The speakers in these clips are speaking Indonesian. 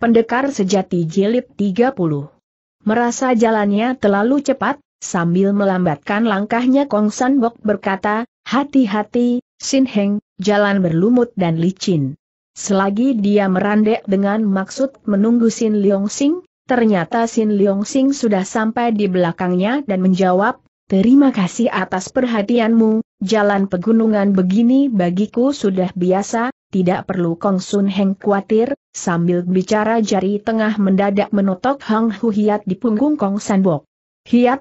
Pendekar Sejati Jilid 30 Merasa jalannya terlalu cepat, sambil melambatkan langkahnya Kong San Bok berkata, Hati-hati, Sin Heng, jalan berlumut dan licin. Selagi dia merandek dengan maksud menunggu Sin Leong Sing, ternyata Sin Leong Sing sudah sampai di belakangnya dan menjawab, Terima kasih atas perhatianmu, jalan pegunungan begini bagiku sudah biasa, tidak perlu Kong Sun Heng khawatir, sambil bicara jari tengah mendadak menotok Hang Hu Hiat di punggung Kong San Bok.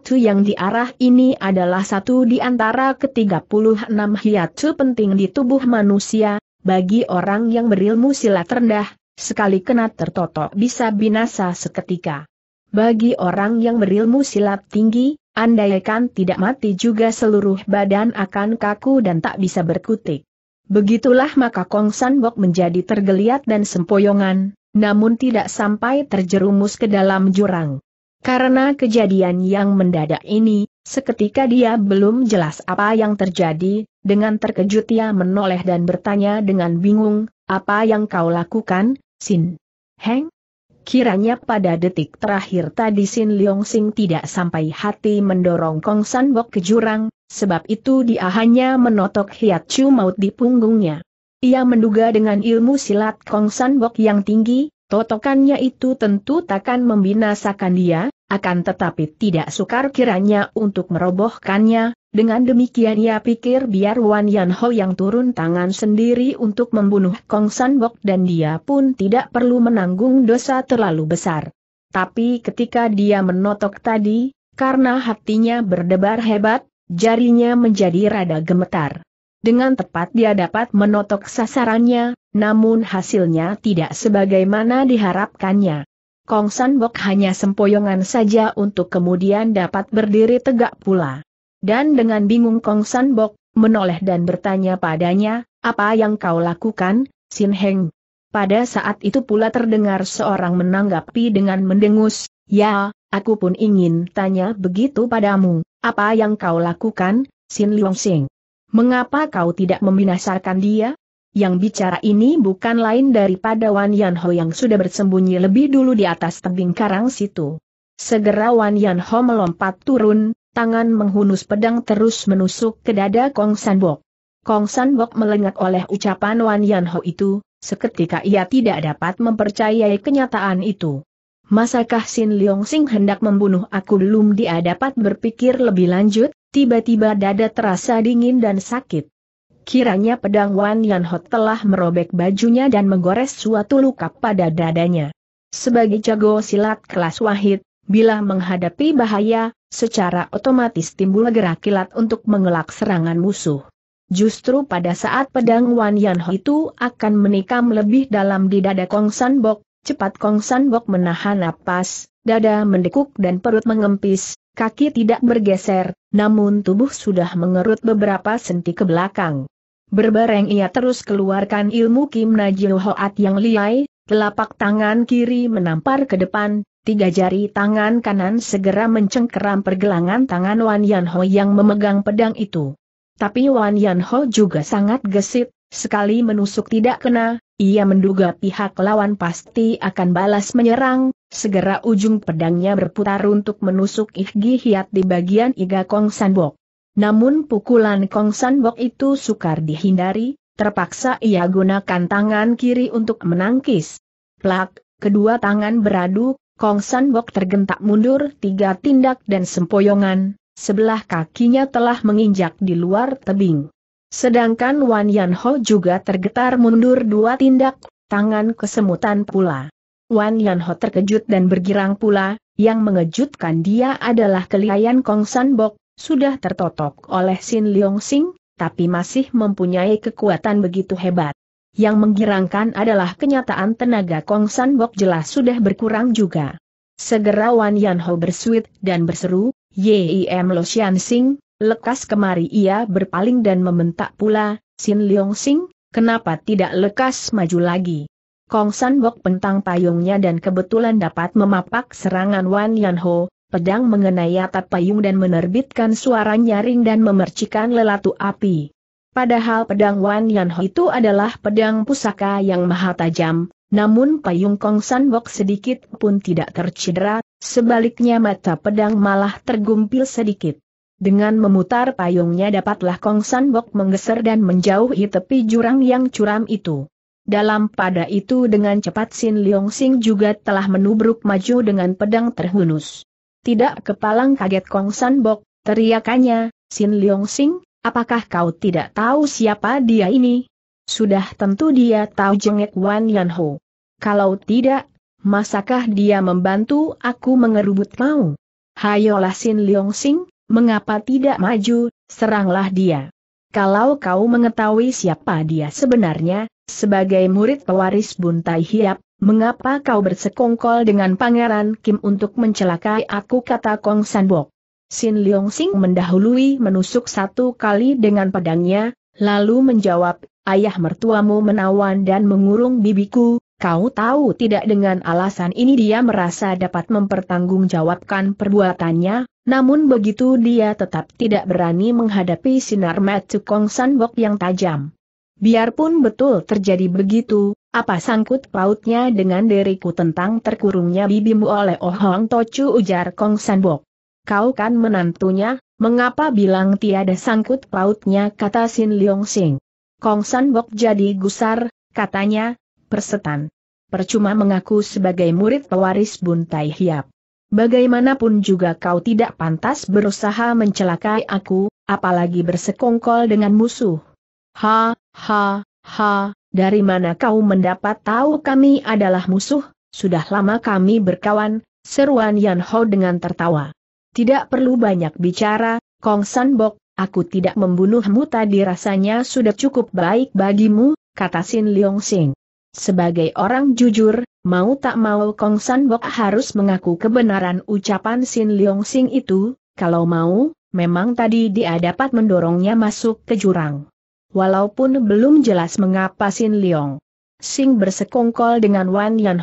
tu yang diarah ini adalah satu di antara ke-36 tu penting di tubuh manusia, bagi orang yang berilmu silat rendah, sekali kena tertotok bisa binasa seketika. Bagi orang yang berilmu silat tinggi, andaikan tidak mati juga seluruh badan akan kaku dan tak bisa berkutik. Begitulah maka Kong San Bok menjadi tergeliat dan sempoyongan, namun tidak sampai terjerumus ke dalam jurang. Karena kejadian yang mendadak ini, seketika dia belum jelas apa yang terjadi, dengan terkejut ia menoleh dan bertanya dengan bingung, apa yang kau lakukan, Sin? Heng? Kiranya pada detik terakhir tadi Sin Leong Sing tidak sampai hati mendorong Kong San Bok ke jurang, sebab itu dia hanya menotok Hiat Chu maut di punggungnya. Ia menduga dengan ilmu silat Kong San Bok yang tinggi, totokannya itu tentu takkan membinasakan dia, akan tetapi tidak sukar kiranya untuk merobohkannya, dengan demikian ia pikir biar Wan Yanho yang turun tangan sendiri untuk membunuh Kong Bok dan dia pun tidak perlu menanggung dosa terlalu besar. Tapi ketika dia menotok tadi, karena hatinya berdebar hebat, jarinya menjadi rada gemetar. Dengan tepat dia dapat menotok sasarannya, namun hasilnya tidak sebagaimana diharapkannya. Kong Bok hanya sempoyongan saja untuk kemudian dapat berdiri tegak pula. Dan dengan bingung Kong San Bok, menoleh dan bertanya padanya, apa yang kau lakukan, Sin Heng? Pada saat itu pula terdengar seorang menanggapi dengan mendengus, ya, aku pun ingin tanya begitu padamu, apa yang kau lakukan, Sin Leong Sing? Mengapa kau tidak membinasakan dia? Yang bicara ini bukan lain daripada Wan Yan Ho yang sudah bersembunyi lebih dulu di atas tebing karang situ. Segera Wan Yan Ho melompat turun, tangan menghunus pedang terus menusuk ke dada Kong Sanbok. Kong Sanbok melengak oleh ucapan Wan Yanho itu, seketika ia tidak dapat mempercayai kenyataan itu. Masakah Sin Leong Sing hendak membunuh aku belum dia dapat berpikir lebih lanjut, tiba-tiba dada terasa dingin dan sakit. Kiranya pedang Wan Yanho telah merobek bajunya dan menggores suatu luka pada dadanya. Sebagai jago silat kelas wahid, bila menghadapi bahaya, secara otomatis timbul gerak kilat untuk mengelak serangan musuh. Justru pada saat pedang Wan Yan itu akan menikam lebih dalam di dada Kong San Bok, cepat Kong San Bok menahan napas, dada mendekuk dan perut mengempis, kaki tidak bergeser, namun tubuh sudah mengerut beberapa senti ke belakang. Berbareng ia terus keluarkan ilmu Kim Najil Hoat yang liai, telapak tangan kiri menampar ke depan, Tiga jari tangan kanan segera mencengkeram pergelangan tangan Wan Yanho yang memegang pedang itu. Tapi Wan Yanho juga sangat gesit, sekali menusuk tidak kena, ia menduga pihak lawan pasti akan balas menyerang, segera ujung pedangnya berputar untuk menusuk Ihgi Hiat di bagian Iga Kong Sanbok. Namun pukulan Kong Sanbok itu sukar dihindari, terpaksa ia gunakan tangan kiri untuk menangkis. Plak, kedua tangan beradu, Kong San Bok tergentak mundur tiga tindak dan sempoyongan, sebelah kakinya telah menginjak di luar tebing. Sedangkan Wan Yan Ho juga tergetar mundur dua tindak, tangan kesemutan pula. Wan Yan Ho terkejut dan bergirang pula, yang mengejutkan dia adalah kelihayan Kong San Bok, sudah tertotok oleh Sin Leong Sing, tapi masih mempunyai kekuatan begitu hebat. Yang menggirangkan adalah kenyataan tenaga Kong San Bok jelas sudah berkurang juga. Segera Wan Yan Ho bersuit dan berseru, Yim Lo Xian Sing, lekas kemari ia berpaling dan meminta pula, Sin Leong Sing, kenapa tidak lekas maju lagi? Kong San Bok pentang payungnya dan kebetulan dapat memapak serangan Wan Yan Ho, pedang mengenai atap payung dan menerbitkan suara nyaring dan memercikan lelatu api. Padahal pedang Wan Yan Ho itu adalah pedang pusaka yang maha tajam, namun payung Kong San Bok sedikit pun tidak tercedera, sebaliknya mata pedang malah tergumpil sedikit. Dengan memutar payungnya dapatlah Kong San Bok menggeser dan menjauhi tepi jurang yang curam itu. Dalam pada itu dengan cepat Sin Leong Sing juga telah menubruk maju dengan pedang terhunus. Tidak kepalang kaget Kong San Bok, teriakannya, Sin Leong Sing, Apakah kau tidak tahu siapa dia ini? Sudah tentu dia tahu jengek Wan Yanho. Kalau tidak, masakah dia membantu aku mengerubut mau? Hayolah Sin Leong Sing, mengapa tidak maju, seranglah dia. Kalau kau mengetahui siapa dia sebenarnya, sebagai murid pewaris Buntai Hiap, mengapa kau bersekongkol dengan Pangeran Kim untuk mencelakai aku kata Kong Sanbok? Sin Leong Sing mendahului menusuk satu kali dengan pedangnya, lalu menjawab, ayah mertuamu menawan dan mengurung bibiku, kau tahu tidak dengan alasan ini dia merasa dapat mempertanggungjawabkan perbuatannya, namun begitu dia tetap tidak berani menghadapi sinar mata San Sanbok yang tajam. Biarpun betul terjadi begitu, apa sangkut pautnya dengan diriku tentang terkurungnya bibimu oleh Oh Hong Tochu ujar Kong Sanbok kau kan menantunya, mengapa bilang tiada sangkut pautnya kata Sin Leong Sing. Kong San Bok jadi gusar, katanya, persetan. Percuma mengaku sebagai murid pewaris Bun Tai Hiap. Bagaimanapun juga kau tidak pantas berusaha mencelakai aku, apalagi bersekongkol dengan musuh. Ha, ha, ha, dari mana kau mendapat tahu kami adalah musuh? Sudah lama kami berkawan, seruan Yan Ho dengan tertawa. Tidak perlu banyak bicara, Kong Sanbok, aku tidak membunuhmu tadi rasanya sudah cukup baik bagimu, kata Sin Leong Sing. Sebagai orang jujur, mau tak mau Kong Sanbok harus mengaku kebenaran ucapan Sin Leong Sing itu, kalau mau, memang tadi dia dapat mendorongnya masuk ke jurang. Walaupun belum jelas mengapa Sin Leong Sing bersekongkol dengan Wan Yan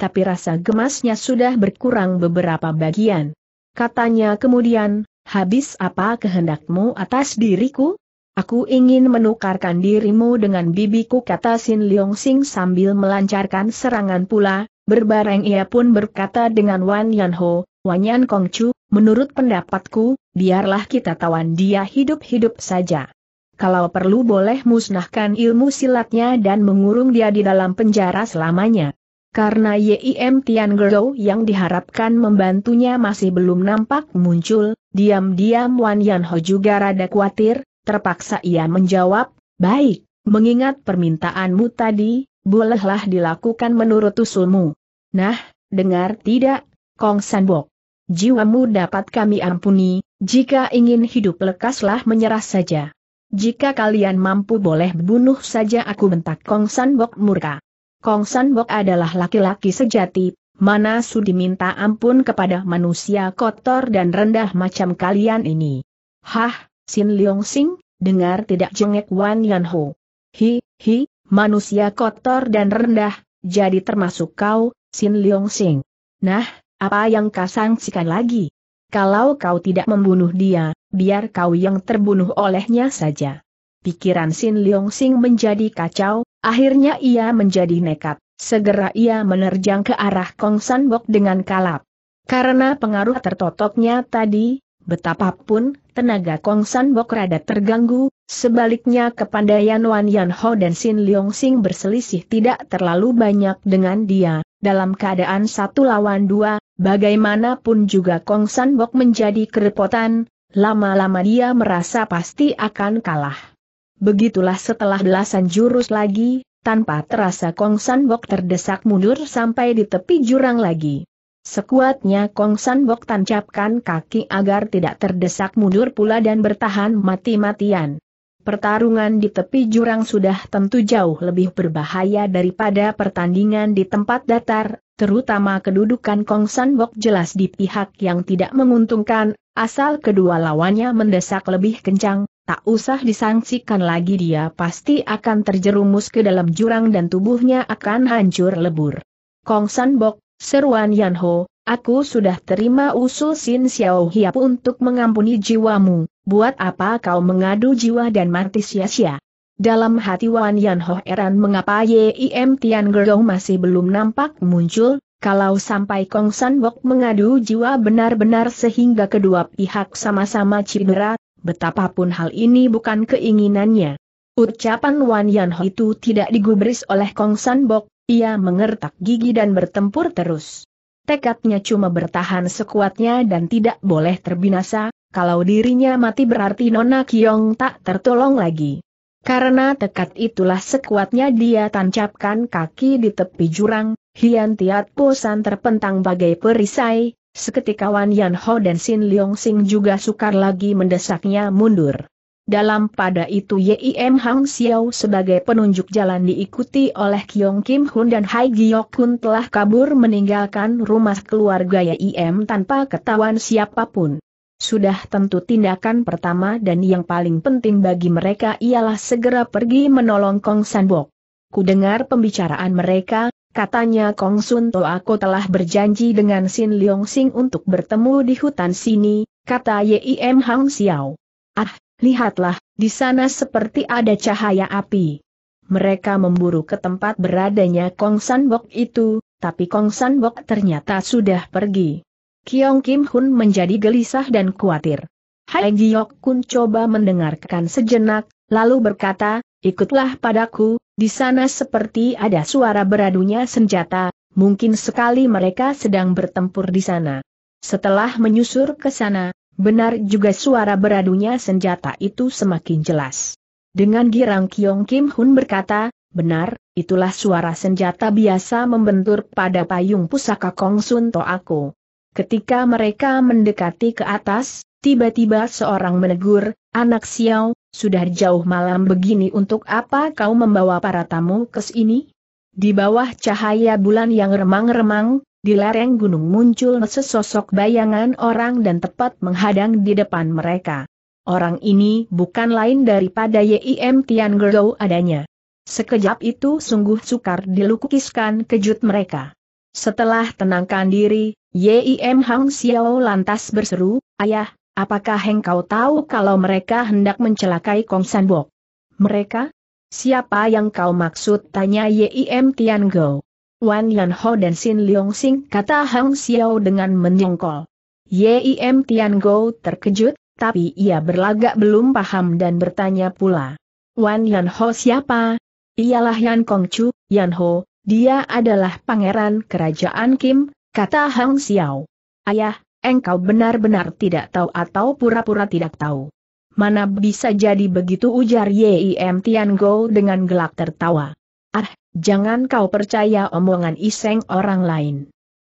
tapi rasa gemasnya sudah berkurang beberapa bagian. Katanya kemudian, habis apa kehendakmu atas diriku? Aku ingin menukarkan dirimu dengan bibiku kata Sin Leong Sing sambil melancarkan serangan pula, berbareng ia pun berkata dengan Wan Yan Ho, Wan Yan Kong Chu, menurut pendapatku, biarlah kita tawan dia hidup-hidup saja. Kalau perlu boleh musnahkan ilmu silatnya dan mengurung dia di dalam penjara selamanya karena Yim Tian Tiangero yang diharapkan membantunya masih belum nampak muncul, diam-diam Wan Yanho juga rada khawatir, terpaksa ia menjawab, baik, mengingat permintaanmu tadi, bolehlah dilakukan menurut usulmu. Nah, dengar tidak, Kong Sanbok. Jiwamu dapat kami ampuni, jika ingin hidup lekaslah menyerah saja. Jika kalian mampu boleh bunuh saja aku bentak Kong Sanbok murka. Kong Bok adalah laki-laki sejati, mana su diminta ampun kepada manusia kotor dan rendah macam kalian ini. Hah, Sin Leong Sing, dengar tidak jengek Wan Yan Ho. Hi, hi, manusia kotor dan rendah, jadi termasuk kau, Sin Leong Sing. Nah, apa yang kau sangsikan lagi? Kalau kau tidak membunuh dia, biar kau yang terbunuh olehnya saja. Pikiran Sin Leong Sing menjadi kacau, Akhirnya ia menjadi nekat, segera ia menerjang ke arah Kong San Bok dengan kalap. Karena pengaruh tertotoknya tadi, betapapun tenaga Kong San Bok rada terganggu, sebaliknya kepandaian Wan Yan Ho dan Sin Leong Sing berselisih tidak terlalu banyak dengan dia, dalam keadaan satu lawan dua, bagaimanapun juga Kong San Bok menjadi kerepotan, lama-lama dia merasa pasti akan kalah. Begitulah setelah belasan jurus lagi, tanpa terasa Kong San Bok terdesak mundur sampai di tepi jurang lagi. Sekuatnya Kong San Bok tancapkan kaki agar tidak terdesak mundur pula dan bertahan mati-matian. Pertarungan di tepi jurang sudah tentu jauh lebih berbahaya daripada pertandingan di tempat datar, terutama kedudukan Kong San Bok jelas di pihak yang tidak menguntungkan, asal kedua lawannya mendesak lebih kencang, Tak usah disangsikan lagi dia pasti akan terjerumus ke dalam jurang dan tubuhnya akan hancur lebur. Kong San Bok, seruan Yan Ho, aku sudah terima usul Sin Xiao Hiap untuk mengampuni jiwamu, buat apa kau mengadu jiwa dan mati sia-sia? Dalam hati Wan Yan Ho Eran mengapa Yim Tian Gerong masih belum nampak muncul, kalau sampai Kong San Bok mengadu jiwa benar-benar sehingga kedua pihak sama-sama cedera, Betapapun hal ini bukan keinginannya. Ucapan Wan Yanho itu tidak digubris oleh Kong San Bok, ia mengertak gigi dan bertempur terus. Tekadnya cuma bertahan sekuatnya dan tidak boleh terbinasa, kalau dirinya mati berarti Nona Kiong tak tertolong lagi. Karena tekad itulah sekuatnya dia tancapkan kaki di tepi jurang, Hian Tiat San terpentang bagai perisai, Seketika Wan Yan Ho dan Sin Leong Sing juga sukar lagi mendesaknya mundur. Dalam pada itu Yim Hang Xiao sebagai penunjuk jalan diikuti oleh Kyong Kim Hun dan Hai Giok Hun telah kabur meninggalkan rumah keluarga Yim tanpa ketahuan siapapun. Sudah tentu tindakan pertama dan yang paling penting bagi mereka ialah segera pergi menolong Kong Sanbok. Ku dengar pembicaraan mereka, Katanya Kong Sun To aku telah berjanji dengan Sin Leong Sing untuk bertemu di hutan sini, kata Yim Hang Xiao. Ah, lihatlah, di sana seperti ada cahaya api. Mereka memburu ke tempat beradanya Kong San Bok itu, tapi Kong San Bok ternyata sudah pergi. Kiong Kim Hun menjadi gelisah dan khawatir. Hai Giok Kun coba mendengarkan sejenak, lalu berkata, ikutlah padaku, di sana seperti ada suara beradunya senjata, mungkin sekali mereka sedang bertempur di sana. Setelah menyusur ke sana, benar juga suara beradunya senjata itu semakin jelas. Dengan girang Kiong Kim Hun berkata, benar, itulah suara senjata biasa membentur pada payung pusaka Kong Sun To aku. Ketika mereka mendekati ke atas, tiba-tiba seorang menegur, anak Xiao, sudah jauh malam begini untuk apa kau membawa para tamu ke sini? Di bawah cahaya bulan yang remang-remang, di lereng gunung muncul sesosok bayangan orang dan tepat menghadang di depan mereka. Orang ini bukan lain daripada Yim Tian adanya. Sekejap itu sungguh sukar dilukiskan kejut mereka. Setelah tenangkan diri, Yim Hang Xiao lantas berseru, Ayah, Apakah engkau tahu kalau mereka hendak mencelakai Kong Bok? Mereka? Siapa yang kau maksud? Tanya Yim Tian Go. Wan Yan Ho dan Sin Leong Sing kata Hang Xiao dengan menyongkol. Yim Tian Go terkejut, tapi ia berlagak belum paham dan bertanya pula. Wan Yan Ho siapa? Ialah Yan Kong Chu, Yan Ho, dia adalah pangeran kerajaan Kim, kata Hang Xiao. Ayah, engkau benar-benar tidak tahu atau pura-pura tidak tahu. Mana bisa jadi begitu ujar Yim Tian Go dengan gelak tertawa. Ah, jangan kau percaya omongan iseng orang lain.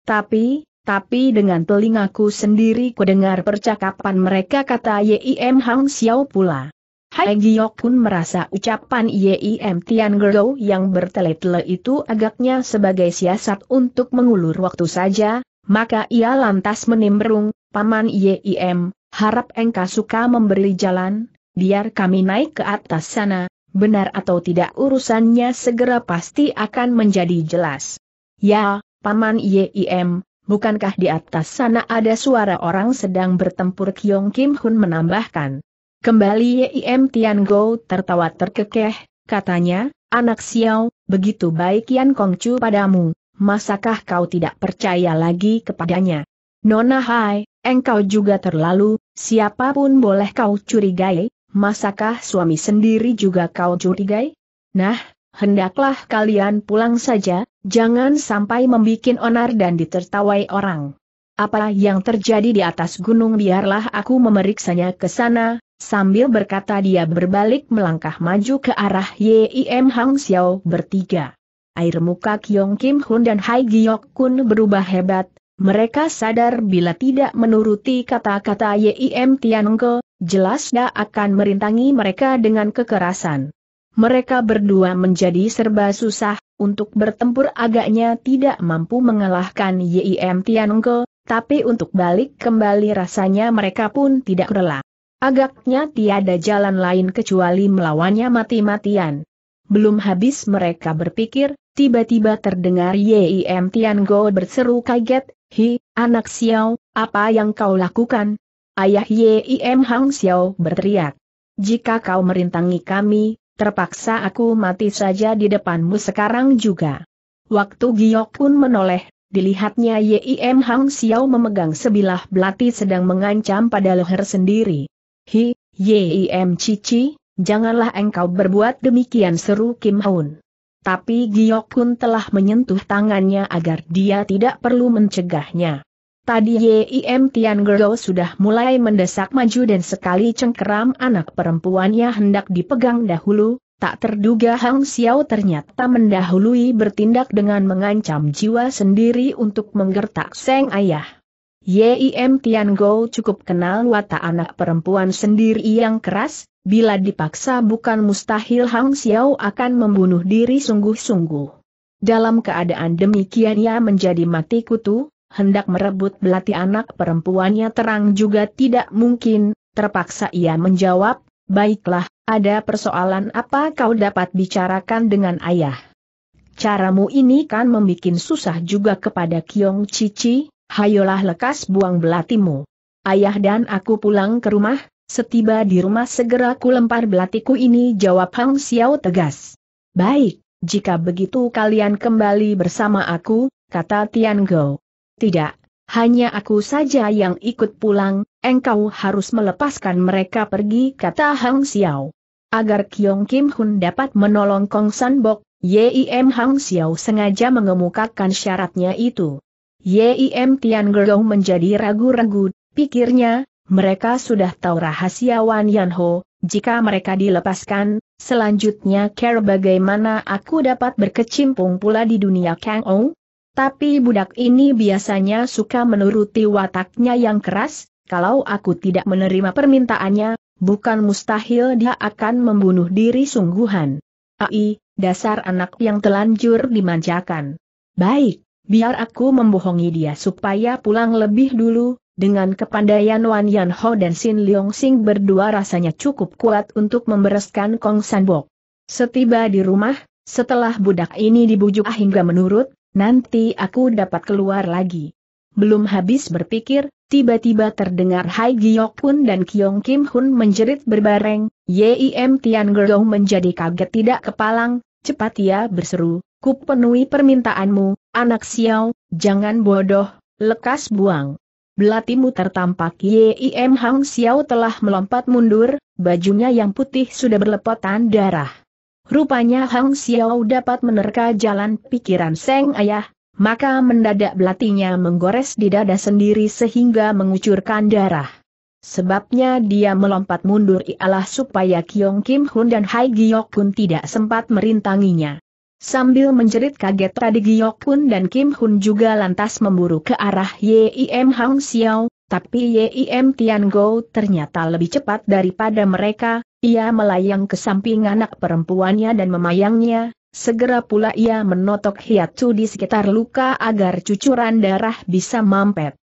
Tapi, tapi dengan telingaku sendiri ku dengar percakapan mereka kata Yim Hang Xiao pula. Hai Giok pun merasa ucapan Yim Tian Go yang bertele-tele itu agaknya sebagai siasat untuk mengulur waktu saja, maka ia lantas menimbrung, Paman YIM, harap engkau suka memberi jalan, biar kami naik ke atas sana, benar atau tidak urusannya segera pasti akan menjadi jelas. Ya, Paman YIM, bukankah di atas sana ada suara orang sedang bertempur Kyong Kim Hun menambahkan. Kembali YIM Tian Go tertawa terkekeh, katanya, anak Xiao, begitu baik Yan Kong Chu padamu, masakah kau tidak percaya lagi kepadanya? Nona Hai, engkau juga terlalu, siapapun boleh kau curigai, masakah suami sendiri juga kau curigai? Nah, hendaklah kalian pulang saja, jangan sampai membuat onar dan ditertawai orang. Apa yang terjadi di atas gunung biarlah aku memeriksanya ke sana, sambil berkata dia berbalik melangkah maju ke arah Yim Hang Xiao bertiga air muka Kyong Kim Hun dan Hai Giok Kun berubah hebat, mereka sadar bila tidak menuruti kata-kata Yim Tianengke, jelas dia akan merintangi mereka dengan kekerasan. Mereka berdua menjadi serba susah, untuk bertempur agaknya tidak mampu mengalahkan Yim Tianengke, tapi untuk balik kembali rasanya mereka pun tidak rela. Agaknya tiada jalan lain kecuali melawannya mati-matian. Belum habis mereka berpikir, tiba-tiba terdengar Yim Tian Go berseru kaget, Hi, anak Xiao, apa yang kau lakukan? Ayah Yim Hang Xiao berteriak. Jika kau merintangi kami, terpaksa aku mati saja di depanmu sekarang juga. Waktu Giok pun menoleh, dilihatnya Yim Hang Xiao memegang sebilah belati sedang mengancam pada leher sendiri. Hi, Yim Cici, Janganlah engkau berbuat demikian seru Kim Haun. Tapi Giok Kun telah menyentuh tangannya agar dia tidak perlu mencegahnya. Tadi Yim Tian Gergo sudah mulai mendesak maju dan sekali cengkeram anak perempuannya hendak dipegang dahulu, tak terduga Hang Xiao ternyata mendahului bertindak dengan mengancam jiwa sendiri untuk menggertak Seng Ayah. Yim Tiango cukup kenal watak anak perempuan sendiri yang keras, bila dipaksa bukan mustahil Hang Xiao akan membunuh diri sungguh-sungguh. Dalam keadaan demikian ia menjadi mati kutu, hendak merebut belati anak perempuannya terang juga tidak mungkin, terpaksa ia menjawab, baiklah, ada persoalan apa kau dapat bicarakan dengan ayah? Caramu ini kan membuat susah juga kepada Kiong Cici, Hayolah lekas buang belatimu. Ayah dan aku pulang ke rumah, setiba di rumah segera ku lempar belatiku ini jawab Hang Xiao tegas. Baik, jika begitu kalian kembali bersama aku, kata Tian Gou. Tidak, hanya aku saja yang ikut pulang, engkau harus melepaskan mereka pergi kata Hang Xiao. Agar Kiong Kim Hun dapat menolong Kong San Bok, Yim Hang Xiao sengaja mengemukakan syaratnya itu. Yim Tian Gerong menjadi ragu-ragu, pikirnya, mereka sudah tahu rahasia Wan Yanho. jika mereka dilepaskan, selanjutnya care bagaimana aku dapat berkecimpung pula di dunia Kang Ou? Tapi budak ini biasanya suka menuruti wataknya yang keras, kalau aku tidak menerima permintaannya, bukan mustahil dia akan membunuh diri sungguhan. Ai, dasar anak yang telanjur dimanjakan. Baik, Biar aku membohongi dia supaya pulang lebih dulu, dengan kepandaian Wan Yan Ho dan Sin Leong Sing berdua rasanya cukup kuat untuk membereskan Kong San Bok. Setiba di rumah, setelah budak ini dibujuk ah, hingga menurut, nanti aku dapat keluar lagi. Belum habis berpikir, tiba-tiba terdengar Hai Giok Hun dan Kiong Kim Hun menjerit berbareng, Yim Tian Gerong menjadi kaget tidak kepalang, cepat ia berseru, Kupenuhi permintaanmu, anak Xiao, jangan bodoh, lekas buang. Belatimu tertampak Yim Hang Xiao telah melompat mundur, bajunya yang putih sudah berlepotan darah. Rupanya Hang Xiao dapat menerka jalan pikiran Seng Ayah, maka mendadak belatinya menggores di dada sendiri sehingga mengucurkan darah. Sebabnya dia melompat mundur ialah supaya Kiong Kim Hun dan Hai Giok Kun tidak sempat merintanginya. Sambil menjerit kaget tadi Giok Kun dan Kim Hun juga lantas memburu ke arah Yim Hang Xiao, tapi Yim Tian Go ternyata lebih cepat daripada mereka, ia melayang ke samping anak perempuannya dan memayangnya, segera pula ia menotok hiatsu di sekitar luka agar cucuran darah bisa mampet.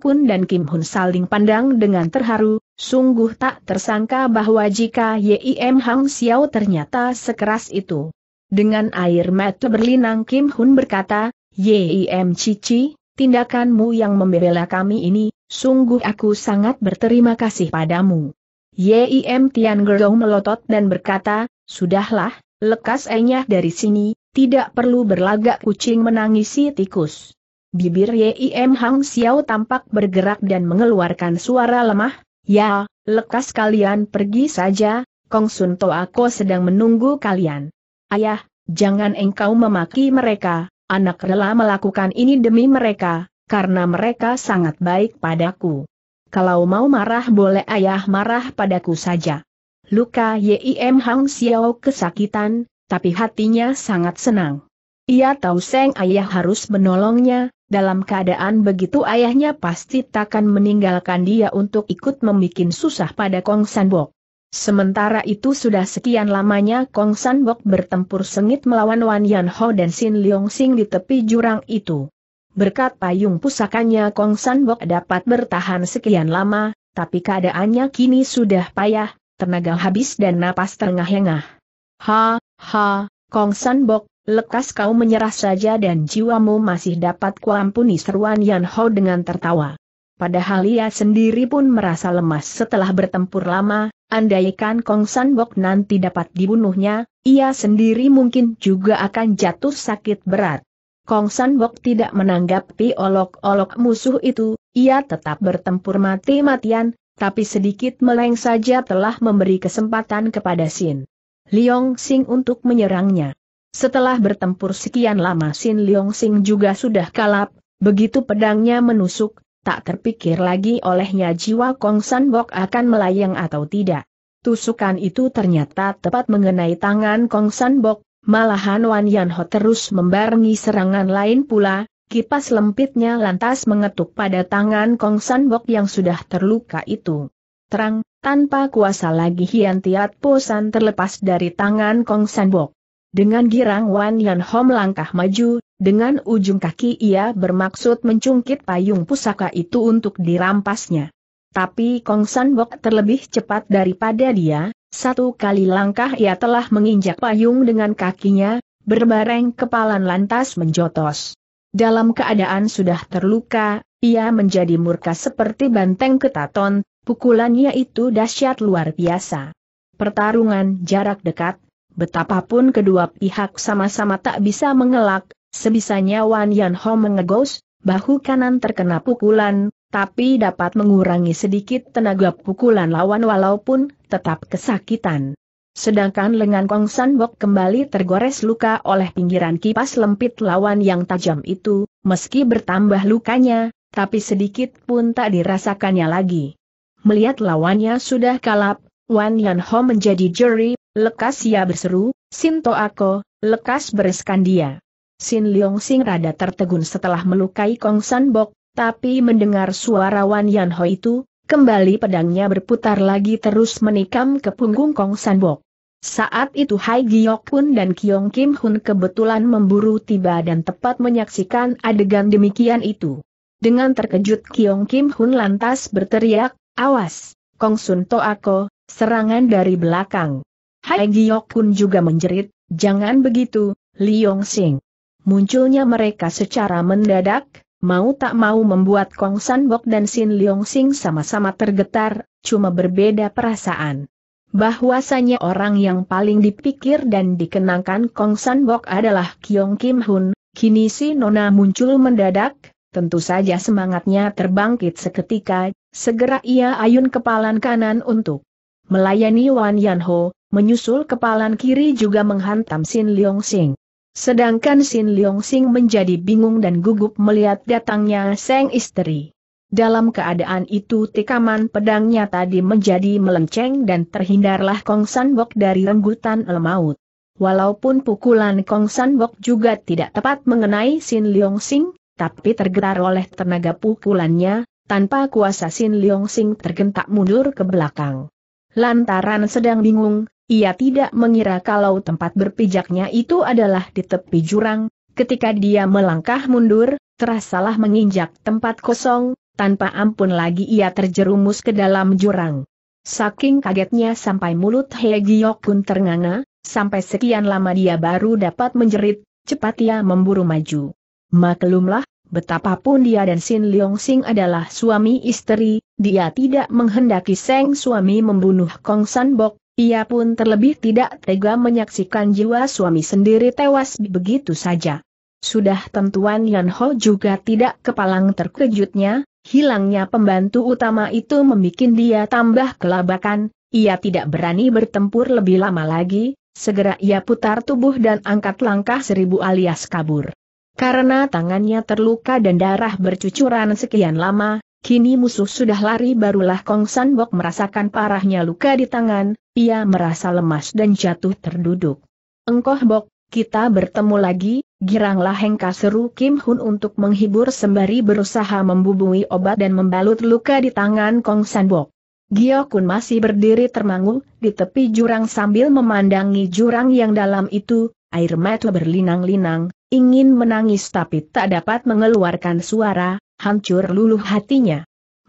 Hun dan Kim Hun saling pandang dengan terharu, sungguh tak tersangka bahwa jika Yim Hang Xiao ternyata sekeras itu. Dengan air mata berlinang Kim Hun berkata, Yim Cici, tindakanmu yang membela kami ini, sungguh aku sangat berterima kasih padamu. Yim Tian Gerong melotot dan berkata, Sudahlah, lekas enyah dari sini, tidak perlu berlagak kucing menangisi tikus. Bibir Yim Hang Xiao tampak bergerak dan mengeluarkan suara lemah, Ya, lekas kalian pergi saja, Kong Sun Toako sedang menunggu kalian. Ayah, jangan engkau memaki mereka, anak rela melakukan ini demi mereka, karena mereka sangat baik padaku. Kalau mau marah boleh ayah marah padaku saja. Luka Yim Hang Xiao kesakitan, tapi hatinya sangat senang. Ia tahu Seng ayah harus menolongnya, dalam keadaan begitu ayahnya pasti takkan meninggalkan dia untuk ikut membuat susah pada Kong Sanbok. Sementara itu sudah sekian lamanya Kong San Bok bertempur sengit melawan Wan Yan Ho dan Sin Leong Sing di tepi jurang itu. Berkat payung pusakanya Kong San Bok dapat bertahan sekian lama, tapi keadaannya kini sudah payah, tenaga habis dan napas terengah-engah. Ha, ha, Kong San Bok, lekas kau menyerah saja dan jiwamu masih dapat kuampuni seruan Yan Ho dengan tertawa. Padahal ia sendiri pun merasa lemas setelah bertempur lama, andaikan Kong San Bok nanti dapat dibunuhnya, ia sendiri mungkin juga akan jatuh sakit berat. Kong San Bok tidak menanggapi olok-olok musuh itu, ia tetap bertempur mati-matian, tapi sedikit meleng saja telah memberi kesempatan kepada Sin Liong Sing untuk menyerangnya. Setelah bertempur sekian lama Sin Liong Sing juga sudah kalap, begitu pedangnya menusuk, tak terpikir lagi olehnya jiwa Kong San Bok akan melayang atau tidak. Tusukan itu ternyata tepat mengenai tangan Kong San Bok, malahan Wan Yan Ho terus membarengi serangan lain pula, kipas lempitnya lantas mengetuk pada tangan Kong San Bok yang sudah terluka itu. Terang, tanpa kuasa lagi Hian Tiat Posan terlepas dari tangan Kong San Bok. Dengan girang Wan Yan Ho melangkah maju, dengan ujung kaki ia bermaksud mencungkit payung pusaka itu untuk dirampasnya. Tapi Kong San Bok terlebih cepat daripada dia, satu kali langkah ia telah menginjak payung dengan kakinya, berbareng kepalan lantas menjotos. Dalam keadaan sudah terluka, ia menjadi murka seperti banteng ketaton, pukulannya itu dahsyat luar biasa. Pertarungan jarak dekat, betapapun kedua pihak sama-sama tak bisa mengelak, Sebisanya Wan Yan Ho mengegos, bahu kanan terkena pukulan, tapi dapat mengurangi sedikit tenaga pukulan lawan walaupun tetap kesakitan. Sedangkan lengan Kong San Bok kembali tergores luka oleh pinggiran kipas lempit lawan yang tajam itu, meski bertambah lukanya, tapi sedikit pun tak dirasakannya lagi. Melihat lawannya sudah kalap, Wan Yan Ho menjadi juri, lekas ia ya, berseru, Sinto Ako, lekas bereskan dia. Sin Leong Sing rada tertegun setelah melukai Kong San Bok, tapi mendengar suara Wan Yan Ho itu, kembali pedangnya berputar lagi terus menikam ke punggung Kong San Bok. Saat itu Hai Giok Kun dan Kiong Kim Hun kebetulan memburu tiba dan tepat menyaksikan adegan demikian itu. Dengan terkejut Kiong Kim Hun lantas berteriak, awas, Kong Sun To Ako, serangan dari belakang. Hai Giok Kun juga menjerit, jangan begitu, Liong Sing. Munculnya mereka secara mendadak, mau tak mau membuat Kong San Bok dan Sin Leong Sing sama-sama tergetar, cuma berbeda perasaan. Bahwasanya orang yang paling dipikir dan dikenangkan Kong San Bok adalah Kyong Kim Hun, kini si Nona muncul mendadak, tentu saja semangatnya terbangkit seketika, segera ia ayun kepalan kanan untuk melayani Wan Yan Ho, menyusul kepalan kiri juga menghantam Sin Leong Sing. Sedangkan Sin Leong Sing menjadi bingung dan gugup melihat datangnya Seng istri. Dalam keadaan itu tikaman pedangnya tadi menjadi melenceng dan terhindarlah Kong San Bok dari renggutan lemaut. Walaupun pukulan Kong San Bok juga tidak tepat mengenai Sin Leong Sing, tapi tergerak oleh tenaga pukulannya, tanpa kuasa Sin Leong Sing tergentak mundur ke belakang. Lantaran sedang bingung, ia tidak mengira kalau tempat berpijaknya itu adalah di tepi jurang, ketika dia melangkah mundur, terasalah menginjak tempat kosong, tanpa ampun lagi ia terjerumus ke dalam jurang. Saking kagetnya sampai mulut He Giyok pun ternganga, sampai sekian lama dia baru dapat menjerit, cepat ia memburu maju. Maklumlah, betapapun dia dan Sin Leong Sing adalah suami istri, dia tidak menghendaki Seng suami membunuh Kong San Bok, ia pun terlebih tidak tega menyaksikan jiwa suami sendiri tewas begitu saja. Sudah tentuan Yan Ho juga tidak kepalang terkejutnya, hilangnya pembantu utama itu membuat dia tambah kelabakan, ia tidak berani bertempur lebih lama lagi, segera ia putar tubuh dan angkat langkah seribu alias kabur. Karena tangannya terluka dan darah bercucuran sekian lama, Kini musuh sudah lari barulah Kong San Bok merasakan parahnya luka di tangan, ia merasa lemas dan jatuh terduduk. Engkoh Bok, kita bertemu lagi, giranglah Hengka seru Kim Hun untuk menghibur sembari berusaha membubui obat dan membalut luka di tangan Kong San Bok. Gio Kun masih berdiri termangu, di tepi jurang sambil memandangi jurang yang dalam itu, air mata berlinang-linang, ingin menangis tapi tak dapat mengeluarkan suara, hancur luluh hatinya.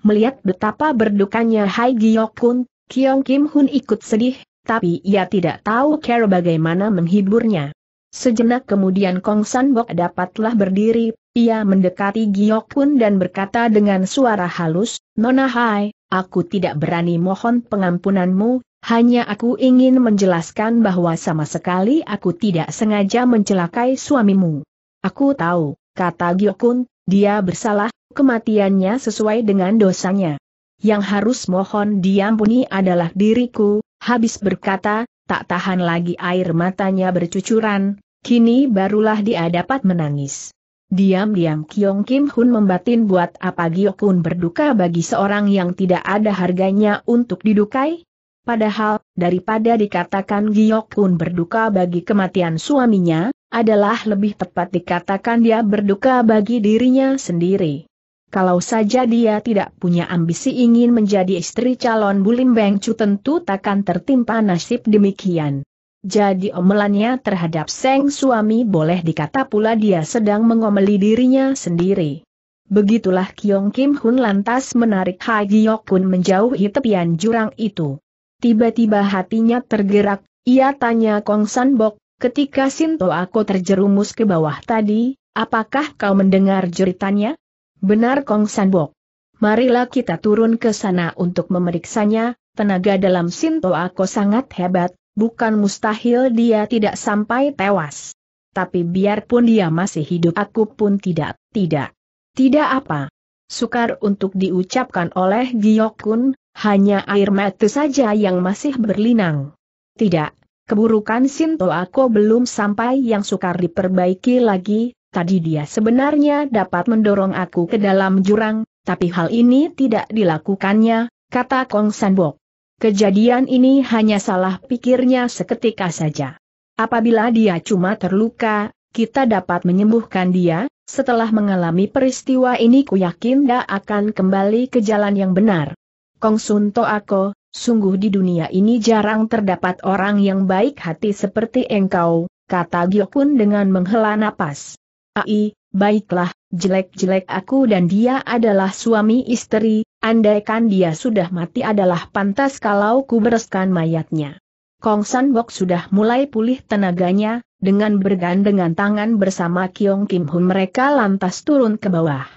Melihat betapa berdukanya Hai Giok Kun, Kyong Kim Hun ikut sedih, tapi ia tidak tahu cara bagaimana menghiburnya. Sejenak kemudian Kong San Bok dapatlah berdiri, ia mendekati Giok Kun dan berkata dengan suara halus, Nona Hai, aku tidak berani mohon pengampunanmu, hanya aku ingin menjelaskan bahwa sama sekali aku tidak sengaja mencelakai suamimu. Aku tahu, kata Giokun, dia bersalah, kematiannya sesuai dengan dosanya. Yang harus mohon diampuni adalah diriku, habis berkata, tak tahan lagi air matanya bercucuran, kini barulah dia dapat menangis. Diam-diam Kyong Kim Hun membatin buat apa Giokun berduka bagi seorang yang tidak ada harganya untuk didukai? Padahal, daripada dikatakan Giokun berduka bagi kematian suaminya, adalah lebih tepat dikatakan dia berduka bagi dirinya sendiri. Kalau saja dia tidak punya ambisi ingin menjadi istri calon Bulim Beng Chu tentu takkan tertimpa nasib demikian. Jadi omelannya terhadap sang suami boleh dikata pula dia sedang mengomeli dirinya sendiri. Begitulah Kiong Kim Hun lantas menarik Ha Giok Kun menjauhi tepian jurang itu. Tiba-tiba hatinya tergerak, ia tanya Kong San Bok, ketika Sinto aku terjerumus ke bawah tadi, apakah kau mendengar jeritannya? Benar Kong Sanbok. Marilah kita turun ke sana untuk memeriksanya, tenaga dalam Sinto Ako sangat hebat, bukan mustahil dia tidak sampai tewas. Tapi biarpun dia masih hidup aku pun tidak, tidak, tidak apa. Sukar untuk diucapkan oleh Giyokun, hanya air mata saja yang masih berlinang. Tidak, keburukan Sinto Ako belum sampai yang sukar diperbaiki lagi, Tadi dia sebenarnya dapat mendorong aku ke dalam jurang, tapi hal ini tidak dilakukannya, kata Kong Sanbok. Kejadian ini hanya salah pikirnya seketika saja. Apabila dia cuma terluka, kita dapat menyembuhkan dia, setelah mengalami peristiwa ini ku yakin dia akan kembali ke jalan yang benar. Kong Sunto Ako, sungguh di dunia ini jarang terdapat orang yang baik hati seperti engkau, kata Giokun dengan menghela napas. Ai, baiklah, jelek-jelek aku dan dia adalah suami istri, andaikan dia sudah mati adalah pantas kalau ku bereskan mayatnya. Kong San Bok sudah mulai pulih tenaganya, dengan bergandengan tangan bersama Kiong Kim Hun mereka lantas turun ke bawah.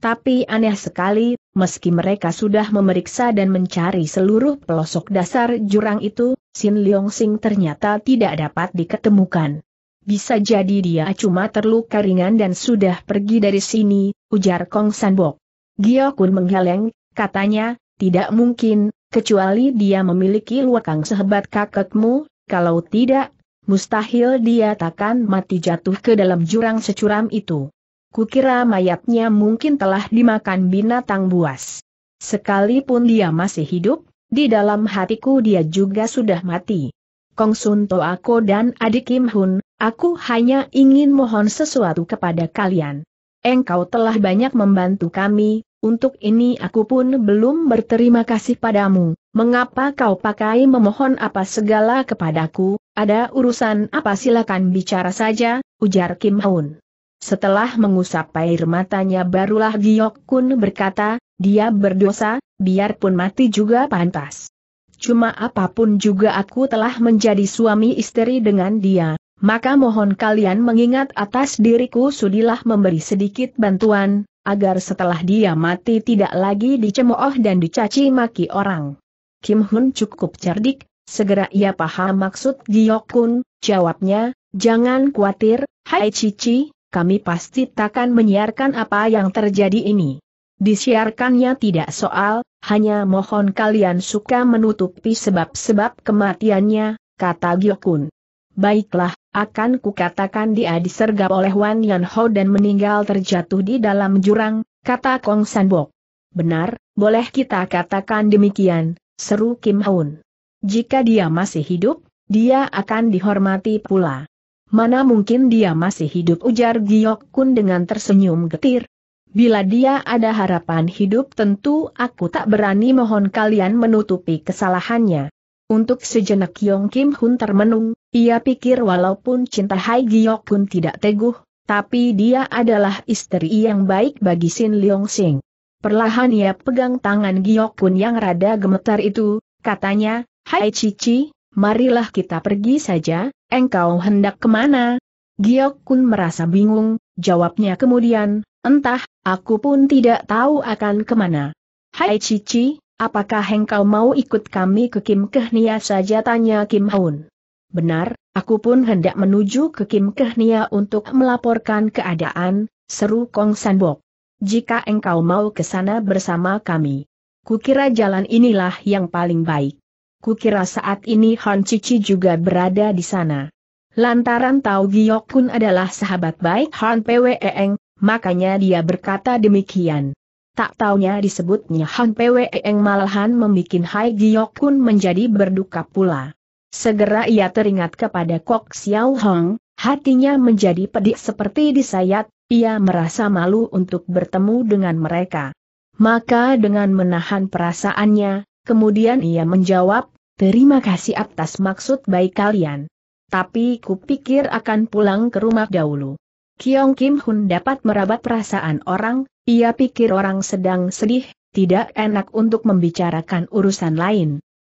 Tapi aneh sekali, meski mereka sudah memeriksa dan mencari seluruh pelosok dasar jurang itu, Sin Leong Sing ternyata tidak dapat diketemukan. Bisa jadi dia cuma terluka ringan dan sudah pergi dari sini, ujar Kong Sanbok. Kun menggeleng, katanya, tidak mungkin, kecuali dia memiliki luakang sehebat kakekmu, kalau tidak, mustahil dia takkan mati jatuh ke dalam jurang securam itu. Kukira mayatnya mungkin telah dimakan binatang buas. Sekalipun dia masih hidup, di dalam hatiku dia juga sudah mati. Kong Sun To Ako dan adik Kim Hun, Aku hanya ingin mohon sesuatu kepada kalian. Engkau telah banyak membantu kami, untuk ini aku pun belum berterima kasih padamu. Mengapa kau pakai memohon apa segala kepadaku, ada urusan apa silakan bicara saja, ujar Kim Haun. Setelah mengusap air matanya barulah Giok Kun berkata, dia berdosa, biarpun mati juga pantas. Cuma apapun juga aku telah menjadi suami istri dengan dia, maka mohon kalian mengingat atas diriku sudilah memberi sedikit bantuan, agar setelah dia mati tidak lagi dicemooh dan dicaci maki orang. Kim Hun cukup cerdik, segera ia paham maksud Giokun, jawabnya, jangan khawatir, hai Cici, kami pasti takkan menyiarkan apa yang terjadi ini. Disiarkannya tidak soal, hanya mohon kalian suka menutupi sebab-sebab kematiannya, kata Kun. Baiklah, akan kukatakan dia disergap oleh Wan Yan Ho dan meninggal terjatuh di dalam jurang, kata Kong Bok. Benar, boleh kita katakan demikian, seru Kim Haun. Jika dia masih hidup, dia akan dihormati pula. Mana mungkin dia masih hidup ujar Giok Kun dengan tersenyum getir. Bila dia ada harapan hidup tentu aku tak berani mohon kalian menutupi kesalahannya. Untuk sejenak Yong Kim Hun termenung, ia pikir walaupun cinta Hai Giok pun tidak teguh, tapi dia adalah istri yang baik bagi Sin Leong Sing. Perlahan ia pegang tangan Giok pun yang rada gemetar itu, katanya, Hai Cici, marilah kita pergi saja, engkau hendak kemana? Giok pun merasa bingung, jawabnya kemudian, entah, aku pun tidak tahu akan kemana. Hai Cici, apakah engkau mau ikut kami ke Kim Kehnia saja tanya Kim Haun. Benar, aku pun hendak menuju ke Kim Kehnia untuk melaporkan keadaan, seru Kong Sanbok. Jika engkau mau ke sana bersama kami, kukira jalan inilah yang paling baik. Kukira saat ini Han Cici juga berada di sana. Lantaran Tau Giok Kun adalah sahabat baik Han Pweeng, makanya dia berkata demikian. Tak taunya disebutnya Han Pweeng malahan membuat Hai Giok Kun menjadi berduka pula. Segera ia teringat kepada Kok Xiao Hong, hatinya menjadi pedih seperti disayat, ia merasa malu untuk bertemu dengan mereka. Maka dengan menahan perasaannya, kemudian ia menjawab, terima kasih atas maksud baik kalian. Tapi kupikir akan pulang ke rumah dahulu. Kiong Kim Hun dapat merabat perasaan orang, ia pikir orang sedang sedih, tidak enak untuk membicarakan urusan lain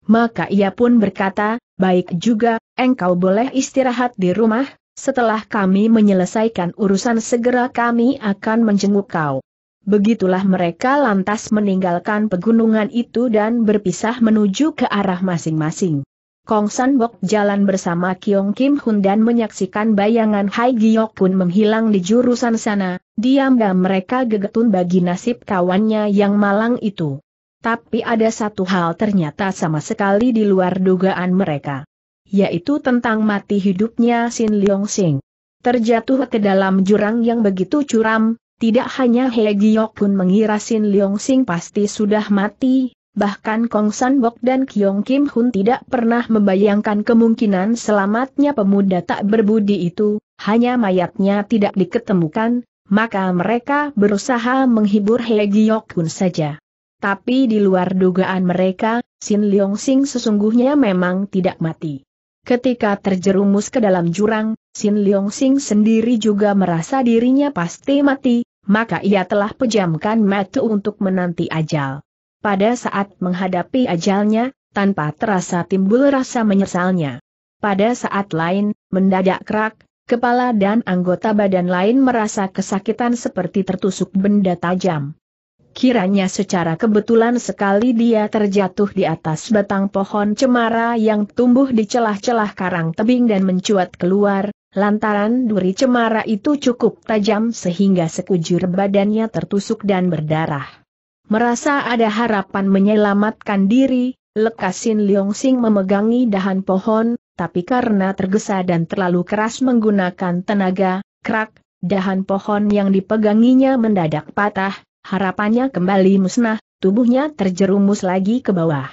maka ia pun berkata, baik juga, engkau boleh istirahat di rumah, setelah kami menyelesaikan urusan segera kami akan menjenguk kau. Begitulah mereka lantas meninggalkan pegunungan itu dan berpisah menuju ke arah masing-masing. Kong San Bok jalan bersama Kyong Kim Hun dan menyaksikan bayangan Hai Giok pun menghilang di jurusan sana, diam-diam mereka gegetun bagi nasib kawannya yang malang itu. Tapi ada satu hal ternyata sama sekali di luar dugaan mereka. Yaitu tentang mati hidupnya Sin Leong Sing. Terjatuh ke dalam jurang yang begitu curam, tidak hanya He Giok pun mengira Sin Leong Sing pasti sudah mati, bahkan Kong San Bok dan Kyong Kim Hun tidak pernah membayangkan kemungkinan selamatnya pemuda tak berbudi itu, hanya mayatnya tidak diketemukan, maka mereka berusaha menghibur He Giok pun saja. Tapi di luar dugaan mereka, Sin Leong Sing sesungguhnya memang tidak mati. Ketika terjerumus ke dalam jurang, Sin Leong Sing sendiri juga merasa dirinya pasti mati, maka ia telah pejamkan mata untuk menanti ajal. Pada saat menghadapi ajalnya, tanpa terasa timbul rasa menyesalnya. Pada saat lain, mendadak kerak, kepala dan anggota badan lain merasa kesakitan seperti tertusuk benda tajam. Kiranya secara kebetulan sekali dia terjatuh di atas batang pohon cemara yang tumbuh di celah-celah karang tebing dan mencuat keluar, lantaran duri cemara itu cukup tajam sehingga sekujur badannya tertusuk dan berdarah. Merasa ada harapan menyelamatkan diri, Lekasin Leong Sing memegangi dahan pohon, tapi karena tergesa dan terlalu keras menggunakan tenaga, krak, dahan pohon yang dipeganginya mendadak patah, harapannya kembali musnah, tubuhnya terjerumus lagi ke bawah.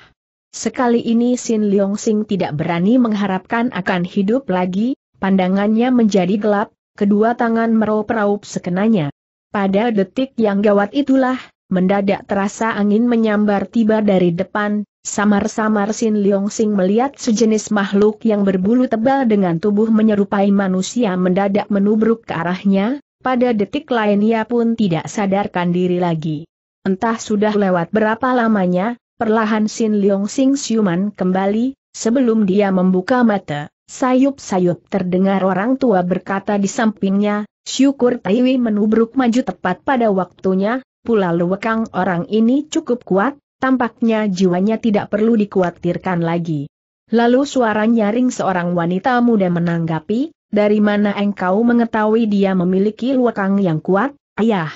Sekali ini Sin Leong Sing tidak berani mengharapkan akan hidup lagi, pandangannya menjadi gelap, kedua tangan meraup-raup sekenanya. Pada detik yang gawat itulah, mendadak terasa angin menyambar tiba dari depan, samar-samar Sin Leong Sing melihat sejenis makhluk yang berbulu tebal dengan tubuh menyerupai manusia mendadak menubruk ke arahnya, pada detik lain ia pun tidak sadarkan diri lagi. Entah sudah lewat berapa lamanya, perlahan Sin Leong Sing siuman kembali, sebelum dia membuka mata, sayup-sayup terdengar orang tua berkata di sampingnya, syukur Taiwi menubruk maju tepat pada waktunya, pula lewekang orang ini cukup kuat, tampaknya jiwanya tidak perlu dikhawatirkan lagi. Lalu suara nyaring seorang wanita muda menanggapi, dari mana engkau mengetahui dia memiliki luakang yang kuat, ayah?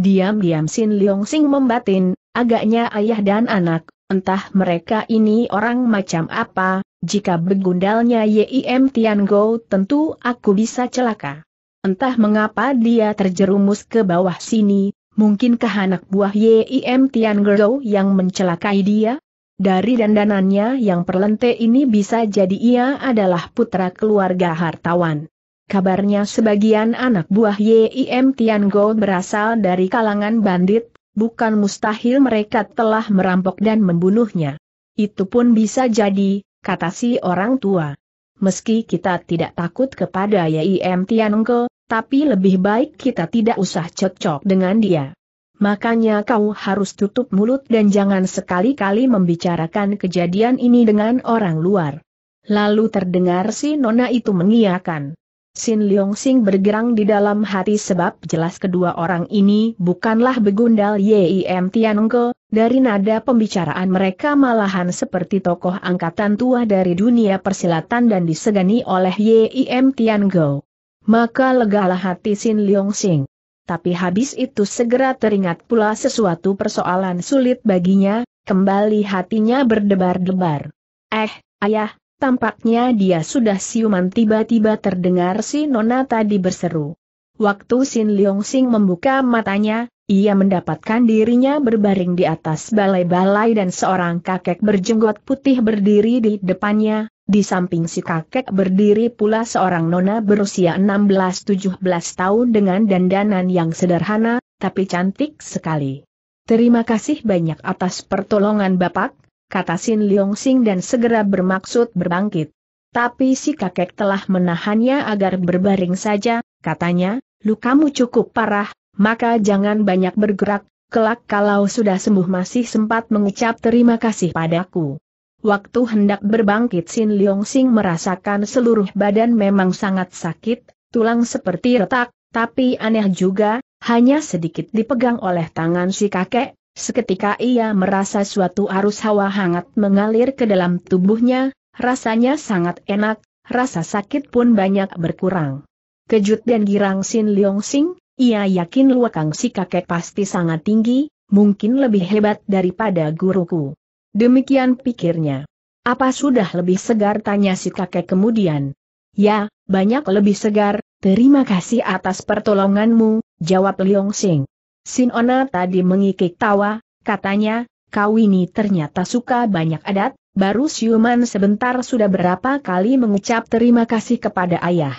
Diam-diam Sin Leong Sing membatin, agaknya ayah dan anak, entah mereka ini orang macam apa, jika begundalnya Yim Tiango tentu aku bisa celaka. Entah mengapa dia terjerumus ke bawah sini, mungkinkah anak buah Yim Tiango yang mencelakai dia? Dari dandanannya yang perlente ini bisa jadi ia adalah putra keluarga hartawan. Kabarnya sebagian anak buah YIM Tiango berasal dari kalangan bandit, bukan mustahil mereka telah merampok dan membunuhnya. Itu pun bisa jadi, kata si orang tua. Meski kita tidak takut kepada YIM Tiango, tapi lebih baik kita tidak usah cocok dengan dia. Makanya kau harus tutup mulut dan jangan sekali-kali membicarakan kejadian ini dengan orang luar. Lalu terdengar si Nona itu mengiakan. Sin Leong Sing bergerang di dalam hati sebab jelas kedua orang ini bukanlah begundal YIM Tianengke, dari nada pembicaraan mereka malahan seperti tokoh angkatan tua dari dunia persilatan dan disegani oleh YIM Tianengke. Maka legalah hati Sin Leong Sing tapi habis itu segera teringat pula sesuatu persoalan sulit baginya, kembali hatinya berdebar-debar. Eh, ayah, tampaknya dia sudah siuman tiba-tiba terdengar si nona tadi berseru. Waktu Sin Leong Sing membuka matanya, ia mendapatkan dirinya berbaring di atas balai-balai dan seorang kakek berjenggot putih berdiri di depannya, di samping si kakek berdiri pula seorang nona berusia 16-17 tahun dengan dandanan yang sederhana, tapi cantik sekali. Terima kasih banyak atas pertolongan Bapak, kata Sin Leong Sing dan segera bermaksud berbangkit. Tapi si kakek telah menahannya agar berbaring saja, katanya, lukamu cukup parah, maka jangan banyak bergerak, kelak kalau sudah sembuh masih sempat mengucap terima kasih padaku. Waktu hendak berbangkit Sin Leong Sing merasakan seluruh badan memang sangat sakit, tulang seperti retak, tapi aneh juga, hanya sedikit dipegang oleh tangan si kakek, seketika ia merasa suatu arus hawa hangat mengalir ke dalam tubuhnya, rasanya sangat enak, rasa sakit pun banyak berkurang. Kejut dan girang Sin Leong Sing, ia yakin luakang si kakek pasti sangat tinggi, mungkin lebih hebat daripada guruku. Demikian pikirnya. Apa sudah lebih segar tanya si kakek kemudian. Ya, banyak lebih segar, terima kasih atas pertolonganmu, jawab Liong Sing. Sinona tadi mengikik tawa, katanya, kau ini ternyata suka banyak adat, baru siuman sebentar sudah berapa kali mengucap terima kasih kepada ayah.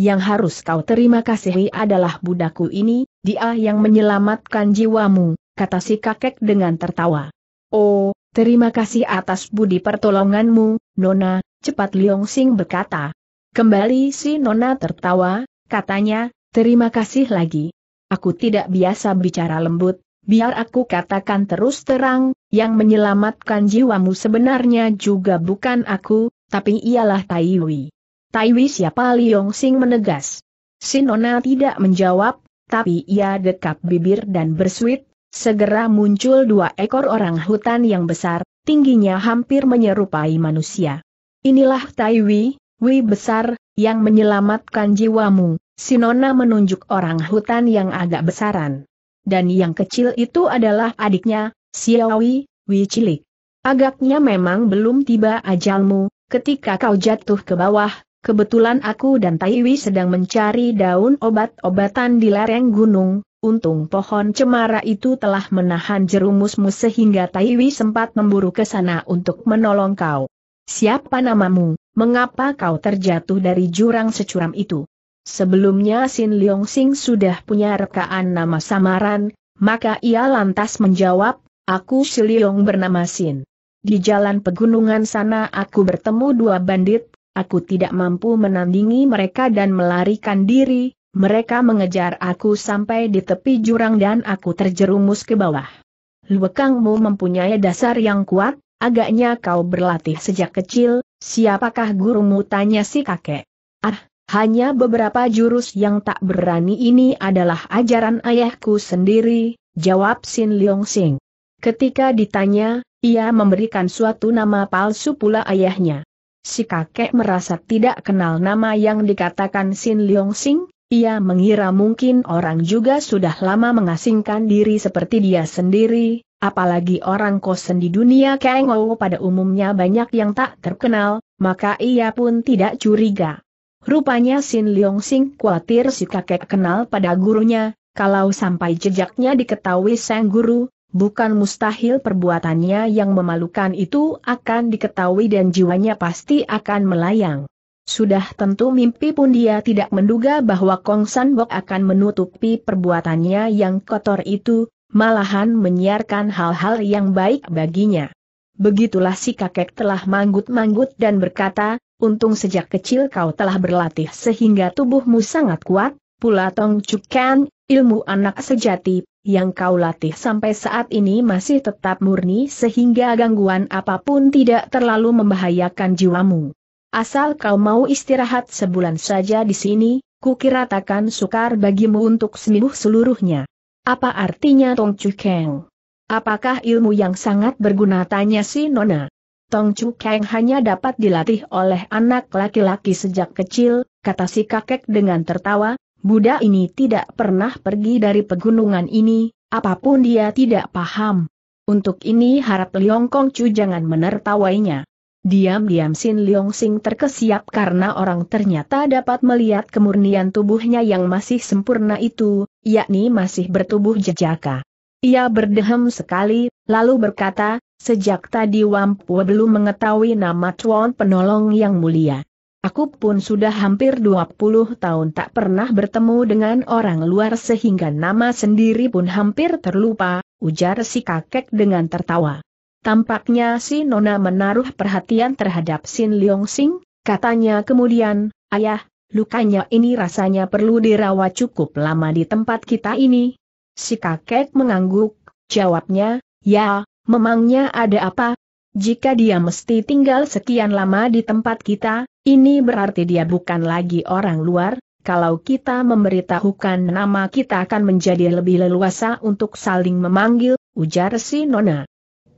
Yang harus kau terima kasihi adalah budaku ini, dia yang menyelamatkan jiwamu, kata si kakek dengan tertawa. Oh, Terima kasih atas budi pertolonganmu, Nona, cepat Liong Sing berkata. Kembali si Nona tertawa, katanya, terima kasih lagi. Aku tidak biasa bicara lembut, biar aku katakan terus terang, yang menyelamatkan jiwamu sebenarnya juga bukan aku, tapi ialah Taiwi. Taiwi siapa Liong Sing menegas. Si Nona tidak menjawab, tapi ia dekap bibir dan bersuit, segera muncul dua ekor orang hutan yang besar, tingginya hampir menyerupai manusia. Inilah Taiwi, Wi besar, yang menyelamatkan jiwamu, Sinona menunjuk orang hutan yang agak besaran. Dan yang kecil itu adalah adiknya, Xiaowi, Wi cilik. Agaknya memang belum tiba ajalmu, ketika kau jatuh ke bawah, kebetulan aku dan Taiwi sedang mencari daun obat-obatan di lereng gunung, Untung pohon cemara itu telah menahan jerumusmu sehingga Taiwi sempat memburu ke sana untuk menolong kau. Siapa namamu, mengapa kau terjatuh dari jurang securam itu? Sebelumnya Sin Leong Sing sudah punya rekaan nama samaran, maka ia lantas menjawab, aku Si Leong bernama Sin. Di jalan pegunungan sana aku bertemu dua bandit, aku tidak mampu menandingi mereka dan melarikan diri, mereka mengejar aku sampai di tepi jurang dan aku terjerumus ke bawah. Luekangmu mempunyai dasar yang kuat, agaknya kau berlatih sejak kecil, siapakah gurumu tanya si kakek. Ah, hanya beberapa jurus yang tak berani ini adalah ajaran ayahku sendiri, jawab Sin Leong Sing. Ketika ditanya, ia memberikan suatu nama palsu pula ayahnya. Si kakek merasa tidak kenal nama yang dikatakan Sin Leong Sing, ia mengira mungkin orang juga sudah lama mengasingkan diri seperti dia sendiri, apalagi orang kosen di dunia Kengou pada umumnya banyak yang tak terkenal, maka ia pun tidak curiga. Rupanya Sin Leong Sing khawatir si kakek kenal pada gurunya, kalau sampai jejaknya diketahui sang guru, bukan mustahil perbuatannya yang memalukan itu akan diketahui dan jiwanya pasti akan melayang. Sudah tentu mimpi pun dia tidak menduga bahwa Kong San Bok akan menutupi perbuatannya yang kotor itu, malahan menyiarkan hal-hal yang baik baginya. Begitulah si kakek telah manggut-manggut dan berkata, untung sejak kecil kau telah berlatih sehingga tubuhmu sangat kuat, pula Tong ilmu anak sejati, yang kau latih sampai saat ini masih tetap murni sehingga gangguan apapun tidak terlalu membahayakan jiwamu. Asal kau mau istirahat sebulan saja di sini, kukira takkan sukar bagimu untuk sembuh seluruhnya. Apa artinya Tong Chu Kang? Apakah ilmu yang sangat berguna tanya si Nona? Tong Chu Kang hanya dapat dilatih oleh anak laki-laki sejak kecil, kata si kakek dengan tertawa, budak ini tidak pernah pergi dari pegunungan ini, apapun dia tidak paham. Untuk ini harap Liong Kong Chu jangan menertawainya. Diam-diam Sin Leong Sing terkesiap karena orang ternyata dapat melihat kemurnian tubuhnya yang masih sempurna itu, yakni masih bertubuh jejaka. Ia berdehem sekali, lalu berkata, sejak tadi Wampua belum mengetahui nama Chuan Penolong Yang Mulia. Aku pun sudah hampir 20 tahun tak pernah bertemu dengan orang luar sehingga nama sendiri pun hampir terlupa, ujar si kakek dengan tertawa. Tampaknya si Nona menaruh perhatian terhadap Sin Leong Sing, katanya kemudian, Ayah, lukanya ini rasanya perlu dirawat cukup lama di tempat kita ini. Si kakek mengangguk, jawabnya, ya, memangnya ada apa? Jika dia mesti tinggal sekian lama di tempat kita, ini berarti dia bukan lagi orang luar, kalau kita memberitahukan nama kita akan menjadi lebih leluasa untuk saling memanggil, ujar si Nona.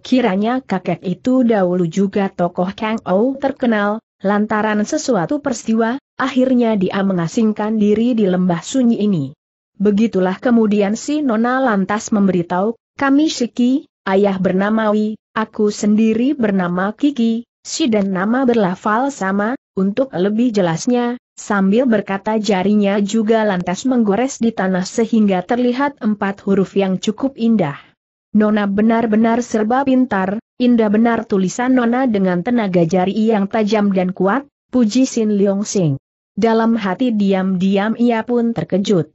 Kiranya kakek itu dahulu juga tokoh Kang Ou terkenal, lantaran sesuatu peristiwa, akhirnya dia mengasingkan diri di lembah sunyi ini. Begitulah kemudian si Nona lantas memberitahu, kami Siki, ayah bernama Wi, aku sendiri bernama Kiki, si dan nama berlafal sama, untuk lebih jelasnya, sambil berkata jarinya juga lantas menggores di tanah sehingga terlihat empat huruf yang cukup indah. Nona benar-benar serba pintar, indah benar tulisan Nona dengan tenaga jari yang tajam dan kuat, puji Sin Leong Sing. Dalam hati diam-diam ia pun terkejut.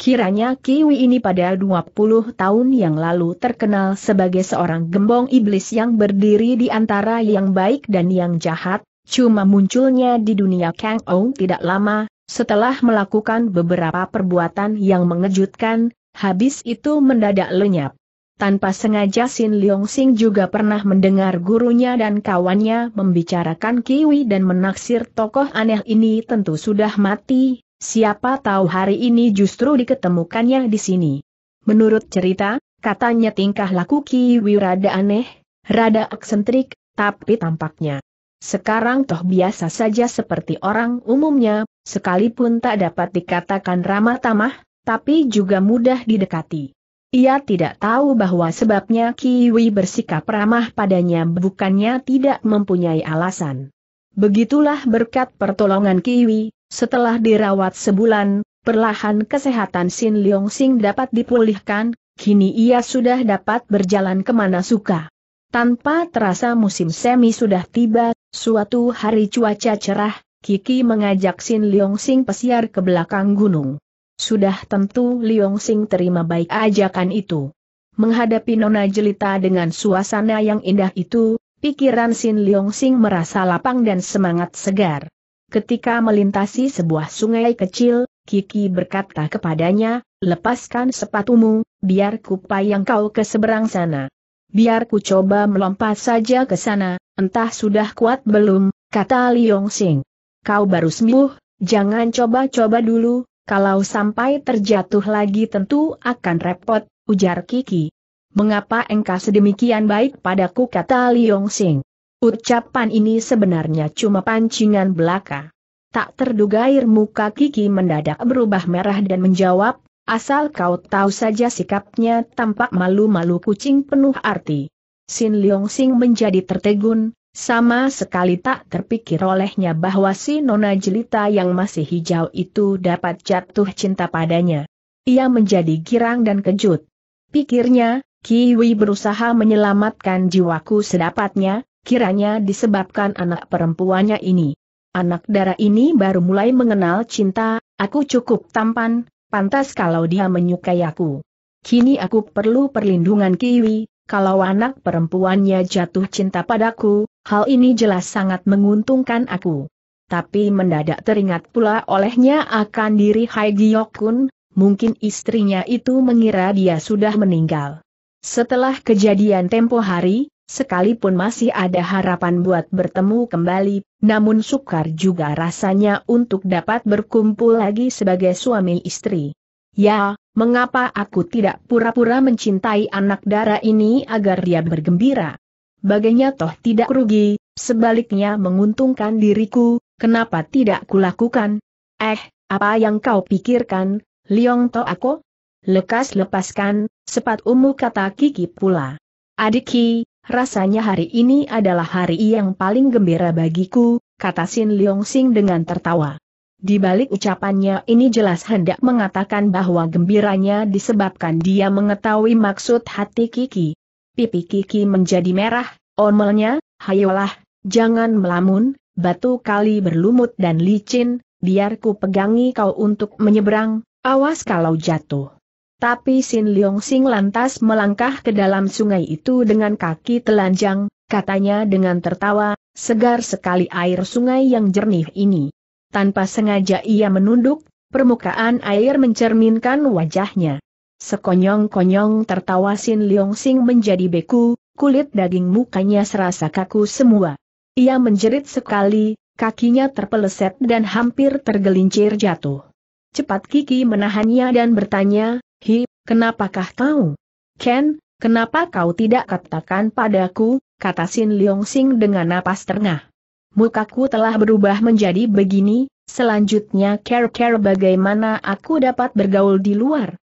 Kiranya Kiwi ini pada 20 tahun yang lalu terkenal sebagai seorang gembong iblis yang berdiri di antara yang baik dan yang jahat, cuma munculnya di dunia Kang Ong tidak lama, setelah melakukan beberapa perbuatan yang mengejutkan, habis itu mendadak lenyap. Tanpa sengaja Sin Leong Sing juga pernah mendengar gurunya dan kawannya membicarakan Kiwi dan menaksir tokoh aneh ini tentu sudah mati, siapa tahu hari ini justru diketemukannya di sini. Menurut cerita, katanya tingkah laku Kiwi rada aneh, rada eksentrik, tapi tampaknya sekarang toh biasa saja seperti orang umumnya, sekalipun tak dapat dikatakan ramah tamah, tapi juga mudah didekati. Ia tidak tahu bahwa sebabnya Kiwi bersikap ramah padanya bukannya tidak mempunyai alasan. Begitulah berkat pertolongan Kiwi, setelah dirawat sebulan, perlahan kesehatan Sin Leong Sing dapat dipulihkan, kini ia sudah dapat berjalan kemana suka. Tanpa terasa musim semi sudah tiba, suatu hari cuaca cerah, Kiki mengajak Sin Leong Sing pesiar ke belakang gunung. Sudah tentu Liong Sing terima baik ajakan itu. Menghadapi Nona Jelita dengan suasana yang indah itu, pikiran Sin Liong Sing merasa lapang dan semangat segar. Ketika melintasi sebuah sungai kecil, Kiki berkata kepadanya, lepaskan sepatumu, biar ku payang kau ke seberang sana. Biar ku coba melompat saja ke sana, entah sudah kuat belum, kata Liong Sing. Kau baru sembuh, jangan coba-coba dulu, kalau sampai terjatuh lagi tentu akan repot, ujar Kiki. Mengapa engkau sedemikian baik padaku kata Liong Sing. Ucapan ini sebenarnya cuma pancingan belaka. Tak terduga air muka Kiki mendadak berubah merah dan menjawab, asal kau tahu saja sikapnya tampak malu-malu kucing penuh arti. Sin Liong Sing menjadi tertegun, sama sekali tak terpikir olehnya bahwa si Nona Jelita yang masih hijau itu dapat jatuh cinta padanya. Ia menjadi girang dan kejut. Pikirnya, Kiwi berusaha menyelamatkan jiwaku sedapatnya, kiranya disebabkan anak perempuannya ini. Anak darah ini baru mulai mengenal cinta, aku cukup tampan, pantas kalau dia menyukai aku. Kini aku perlu perlindungan Kiwi, kalau anak perempuannya jatuh cinta padaku, Hal ini jelas sangat menguntungkan aku. Tapi mendadak teringat pula olehnya akan diri Hai mungkin istrinya itu mengira dia sudah meninggal. Setelah kejadian tempo hari, sekalipun masih ada harapan buat bertemu kembali, namun sukar juga rasanya untuk dapat berkumpul lagi sebagai suami istri. Ya, mengapa aku tidak pura-pura mencintai anak dara ini agar dia bergembira? bagainya toh tidak rugi, sebaliknya menguntungkan diriku, kenapa tidak kulakukan? Eh, apa yang kau pikirkan, Liong To aku? Lekas lepaskan, sepat umu kata Kiki pula. Adiki, rasanya hari ini adalah hari yang paling gembira bagiku, kata Sin Leong Sing dengan tertawa. Di balik ucapannya ini jelas hendak mengatakan bahwa gembiranya disebabkan dia mengetahui maksud hati Kiki pipi Kiki menjadi merah, omelnya, hayolah, jangan melamun, batu kali berlumut dan licin, biarku pegangi kau untuk menyeberang, awas kalau jatuh. Tapi Sin Leong Sing lantas melangkah ke dalam sungai itu dengan kaki telanjang, katanya dengan tertawa, segar sekali air sungai yang jernih ini. Tanpa sengaja ia menunduk, permukaan air mencerminkan wajahnya. Sekonyong-konyong tertawa Sin Leong Sing menjadi beku, kulit daging mukanya serasa kaku semua. Ia menjerit sekali, kakinya terpeleset dan hampir tergelincir jatuh. Cepat Kiki menahannya dan bertanya, Hi, kenapakah kau? Ken, kenapa kau tidak katakan padaku, kata Sin Leong Sing dengan napas terengah. Mukaku telah berubah menjadi begini, selanjutnya care-care bagaimana aku dapat bergaul di luar.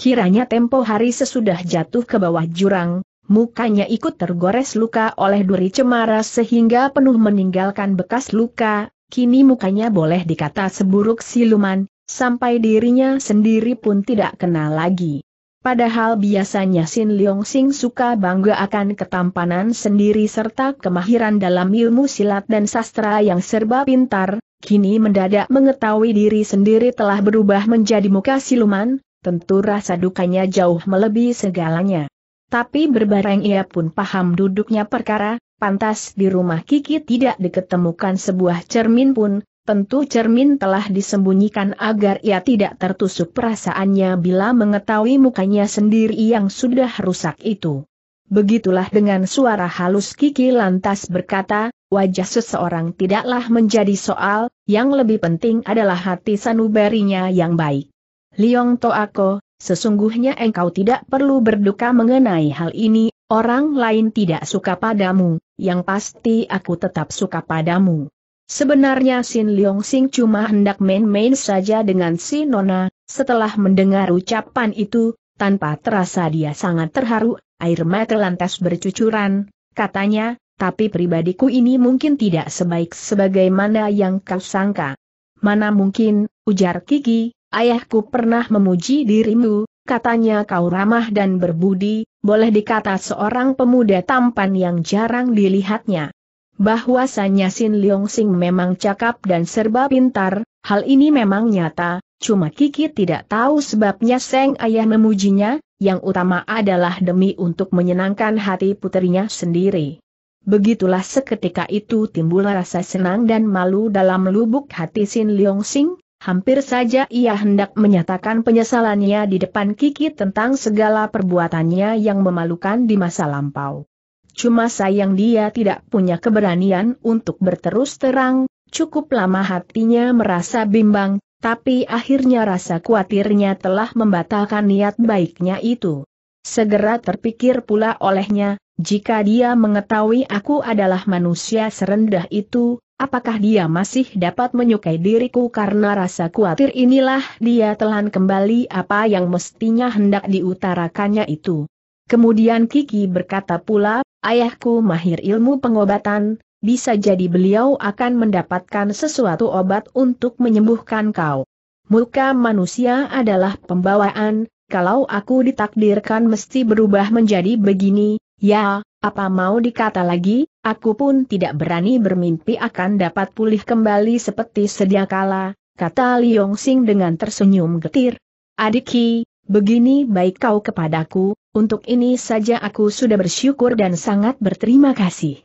Kiranya tempo hari sesudah jatuh ke bawah jurang, mukanya ikut tergores luka oleh duri cemara sehingga penuh meninggalkan bekas luka, kini mukanya boleh dikata seburuk siluman, sampai dirinya sendiri pun tidak kenal lagi. Padahal biasanya Sin Leong Sing suka bangga akan ketampanan sendiri serta kemahiran dalam ilmu silat dan sastra yang serba pintar, kini mendadak mengetahui diri sendiri telah berubah menjadi muka siluman, tentu rasa dukanya jauh melebihi segalanya. Tapi berbareng ia pun paham duduknya perkara, pantas di rumah Kiki tidak diketemukan sebuah cermin pun, tentu cermin telah disembunyikan agar ia tidak tertusuk perasaannya bila mengetahui mukanya sendiri yang sudah rusak itu. Begitulah dengan suara halus Kiki lantas berkata, wajah seseorang tidaklah menjadi soal, yang lebih penting adalah hati sanubarinya yang baik. Liong Toako, sesungguhnya engkau tidak perlu berduka mengenai hal ini, orang lain tidak suka padamu, yang pasti aku tetap suka padamu. Sebenarnya Sin Liong Sing cuma hendak main-main saja dengan si Nona, setelah mendengar ucapan itu, tanpa terasa dia sangat terharu, air mata lantas bercucuran, katanya, tapi pribadiku ini mungkin tidak sebaik sebagaimana yang kau sangka. Mana mungkin, ujar Kiki, Ayahku pernah memuji dirimu, katanya kau ramah dan berbudi, boleh dikata seorang pemuda tampan yang jarang dilihatnya. Bahwasanya Sin Leong Sing memang cakap dan serba pintar, hal ini memang nyata, cuma Kiki tidak tahu sebabnya Seng Ayah memujinya, yang utama adalah demi untuk menyenangkan hati putrinya sendiri. Begitulah seketika itu timbul rasa senang dan malu dalam lubuk hati Sin Leong Sing, Hampir saja ia hendak menyatakan penyesalannya di depan Kiki tentang segala perbuatannya yang memalukan di masa lampau. Cuma sayang dia tidak punya keberanian untuk berterus terang, cukup lama hatinya merasa bimbang, tapi akhirnya rasa khawatirnya telah membatalkan niat baiknya itu. Segera terpikir pula olehnya, jika dia mengetahui aku adalah manusia serendah itu, Apakah dia masih dapat menyukai diriku karena rasa khawatir inilah dia telan kembali apa yang mestinya hendak diutarakannya itu. Kemudian Kiki berkata pula, ayahku mahir ilmu pengobatan, bisa jadi beliau akan mendapatkan sesuatu obat untuk menyembuhkan kau. Muka manusia adalah pembawaan, kalau aku ditakdirkan mesti berubah menjadi begini, ya, apa mau dikata lagi, Aku pun tidak berani bermimpi akan dapat pulih kembali seperti sedia kala, kata Liong Sing dengan tersenyum getir. Adiki, begini baik kau kepadaku, untuk ini saja aku sudah bersyukur dan sangat berterima kasih.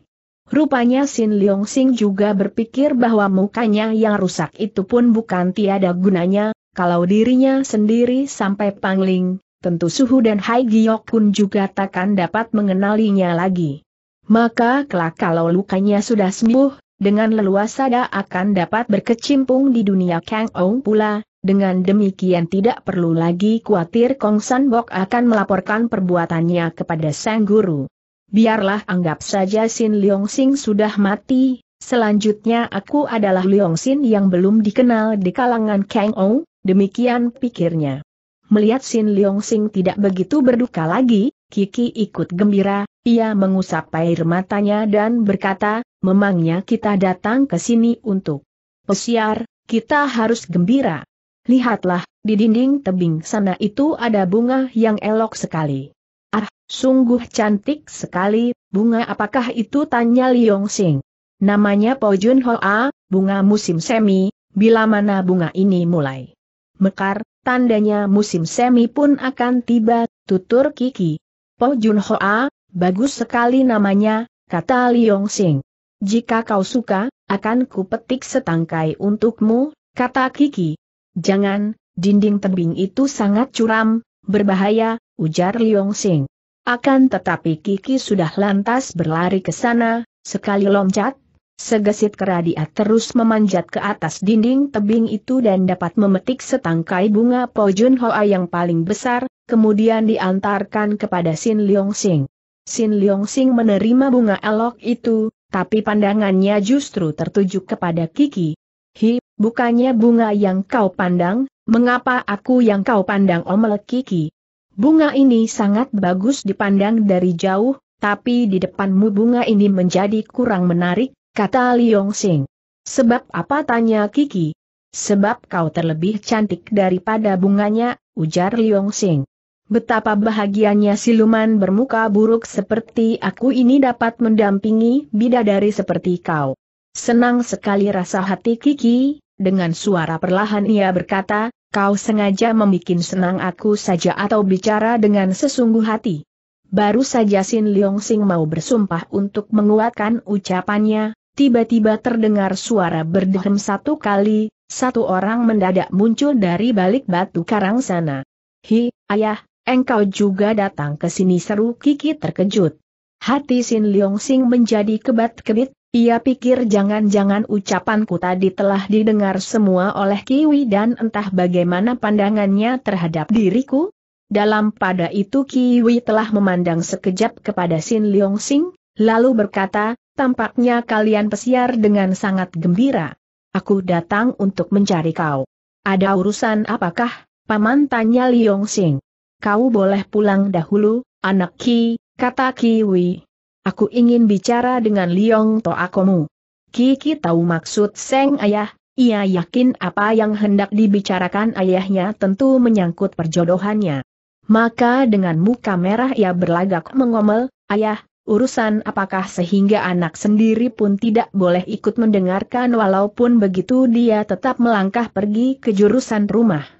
Rupanya Sin Liong Sing juga berpikir bahwa mukanya yang rusak itu pun bukan tiada gunanya, kalau dirinya sendiri sampai pangling, tentu Suhu dan Hai Giok pun juga takkan dapat mengenalinya lagi. Maka kelak kalau lukanya sudah sembuh, dengan leluasa dia akan dapat berkecimpung di dunia Kang Ong pula, dengan demikian tidak perlu lagi khawatir Kong San Bok akan melaporkan perbuatannya kepada Sang Guru. Biarlah anggap saja Sin Leong Sing sudah mati, selanjutnya aku adalah Leong Sin yang belum dikenal di kalangan Kang Ong, demikian pikirnya. Melihat Sin Leong Sing tidak begitu berduka lagi, Kiki ikut gembira, ia mengusap air matanya dan berkata, memangnya kita datang ke sini untuk pesiar, kita harus gembira. Lihatlah, di dinding tebing sana itu ada bunga yang elok sekali. Ah, sungguh cantik sekali, bunga apakah itu tanya Liong Sing. Namanya Po Jun Hoa, ah, bunga musim semi, bila mana bunga ini mulai mekar, tandanya musim semi pun akan tiba, tutur Kiki. Po Jun Hoa, ah, Bagus sekali namanya, kata Liong Sing. Jika kau suka, akan ku petik setangkai untukmu, kata Kiki. Jangan, dinding tebing itu sangat curam, berbahaya, ujar Liong Sing. Akan tetapi Kiki sudah lantas berlari ke sana, sekali loncat, segesit kera dia terus memanjat ke atas dinding tebing itu dan dapat memetik setangkai bunga pojun hoa yang paling besar, kemudian diantarkan kepada Sin Liong Sing. Sin Leong Sing menerima bunga elok itu, tapi pandangannya justru tertuju kepada Kiki. Hi, bukannya bunga yang kau pandang, mengapa aku yang kau pandang omel Kiki? Bunga ini sangat bagus dipandang dari jauh, tapi di depanmu bunga ini menjadi kurang menarik, kata Leong Sing. Sebab apa tanya Kiki? Sebab kau terlebih cantik daripada bunganya, ujar Leong Sing. Betapa bahagianya siluman bermuka buruk seperti aku ini dapat mendampingi bidadari seperti kau. Senang sekali rasa hati Kiki, dengan suara perlahan ia berkata, kau sengaja membuat senang aku saja atau bicara dengan sesungguh hati. Baru saja Sin Leong Sing mau bersumpah untuk menguatkan ucapannya, tiba-tiba terdengar suara berdehem satu kali, satu orang mendadak muncul dari balik batu karang sana. Hi, ayah, Engkau juga datang ke sini seru Kiki terkejut. Hati Sin Leong Sing menjadi kebat-kebit, ia pikir jangan-jangan ucapanku tadi telah didengar semua oleh Kiwi dan entah bagaimana pandangannya terhadap diriku. Dalam pada itu Kiwi telah memandang sekejap kepada Sin Leong Sing, lalu berkata, tampaknya kalian pesiar dengan sangat gembira. Aku datang untuk mencari kau. Ada urusan apakah? Paman tanya Leong Sing kau boleh pulang dahulu, anak Ki, kata Kiwi. Aku ingin bicara dengan Liong Toakomu. Kiki tahu maksud Seng Ayah, ia yakin apa yang hendak dibicarakan ayahnya tentu menyangkut perjodohannya. Maka dengan muka merah ia berlagak mengomel, Ayah, urusan apakah sehingga anak sendiri pun tidak boleh ikut mendengarkan walaupun begitu dia tetap melangkah pergi ke jurusan rumah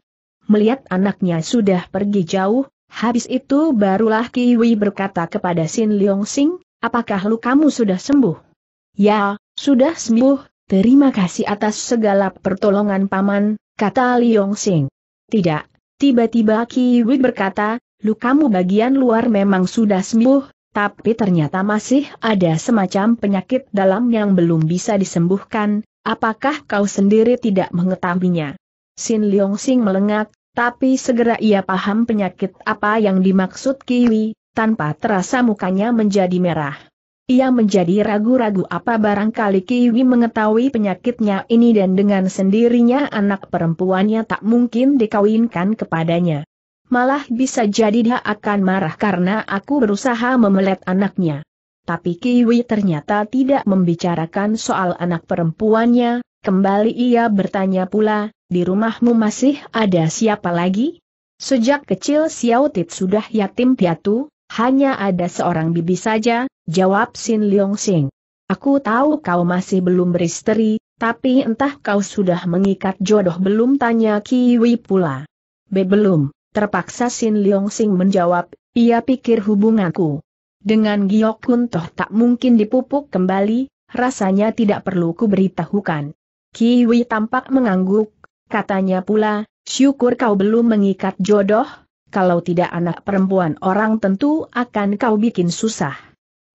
melihat anaknya sudah pergi jauh, habis itu barulah Kiwi berkata kepada Sin Leong Sing, apakah lukamu sudah sembuh? Ya, sudah sembuh, terima kasih atas segala pertolongan paman, kata Leong Sing. Tidak, tiba-tiba Kiwi berkata, lukamu bagian luar memang sudah sembuh, tapi ternyata masih ada semacam penyakit dalam yang belum bisa disembuhkan, apakah kau sendiri tidak mengetahuinya? Sin Leong Sing melengak, tapi segera ia paham penyakit apa yang dimaksud Kiwi, tanpa terasa mukanya menjadi merah. Ia menjadi ragu-ragu apa barangkali Kiwi mengetahui penyakitnya ini dan dengan sendirinya anak perempuannya tak mungkin dikawinkan kepadanya. Malah bisa jadi dia akan marah karena aku berusaha memelet anaknya. Tapi Kiwi ternyata tidak membicarakan soal anak perempuannya, Kembali ia bertanya pula, di rumahmu masih ada siapa lagi? Sejak kecil Xiao Tit sudah yatim piatu, hanya ada seorang bibi saja, jawab Sin Leong Sing. Aku tahu kau masih belum beristri, tapi entah kau sudah mengikat jodoh belum tanya Kiwi pula. Be belum, terpaksa Sin Leong Sing menjawab, ia pikir hubunganku. Dengan Giok Kun toh tak mungkin dipupuk kembali, rasanya tidak perlu kuberitahukan. Kiwi tampak mengangguk, katanya pula, syukur kau belum mengikat jodoh, kalau tidak anak perempuan orang tentu akan kau bikin susah.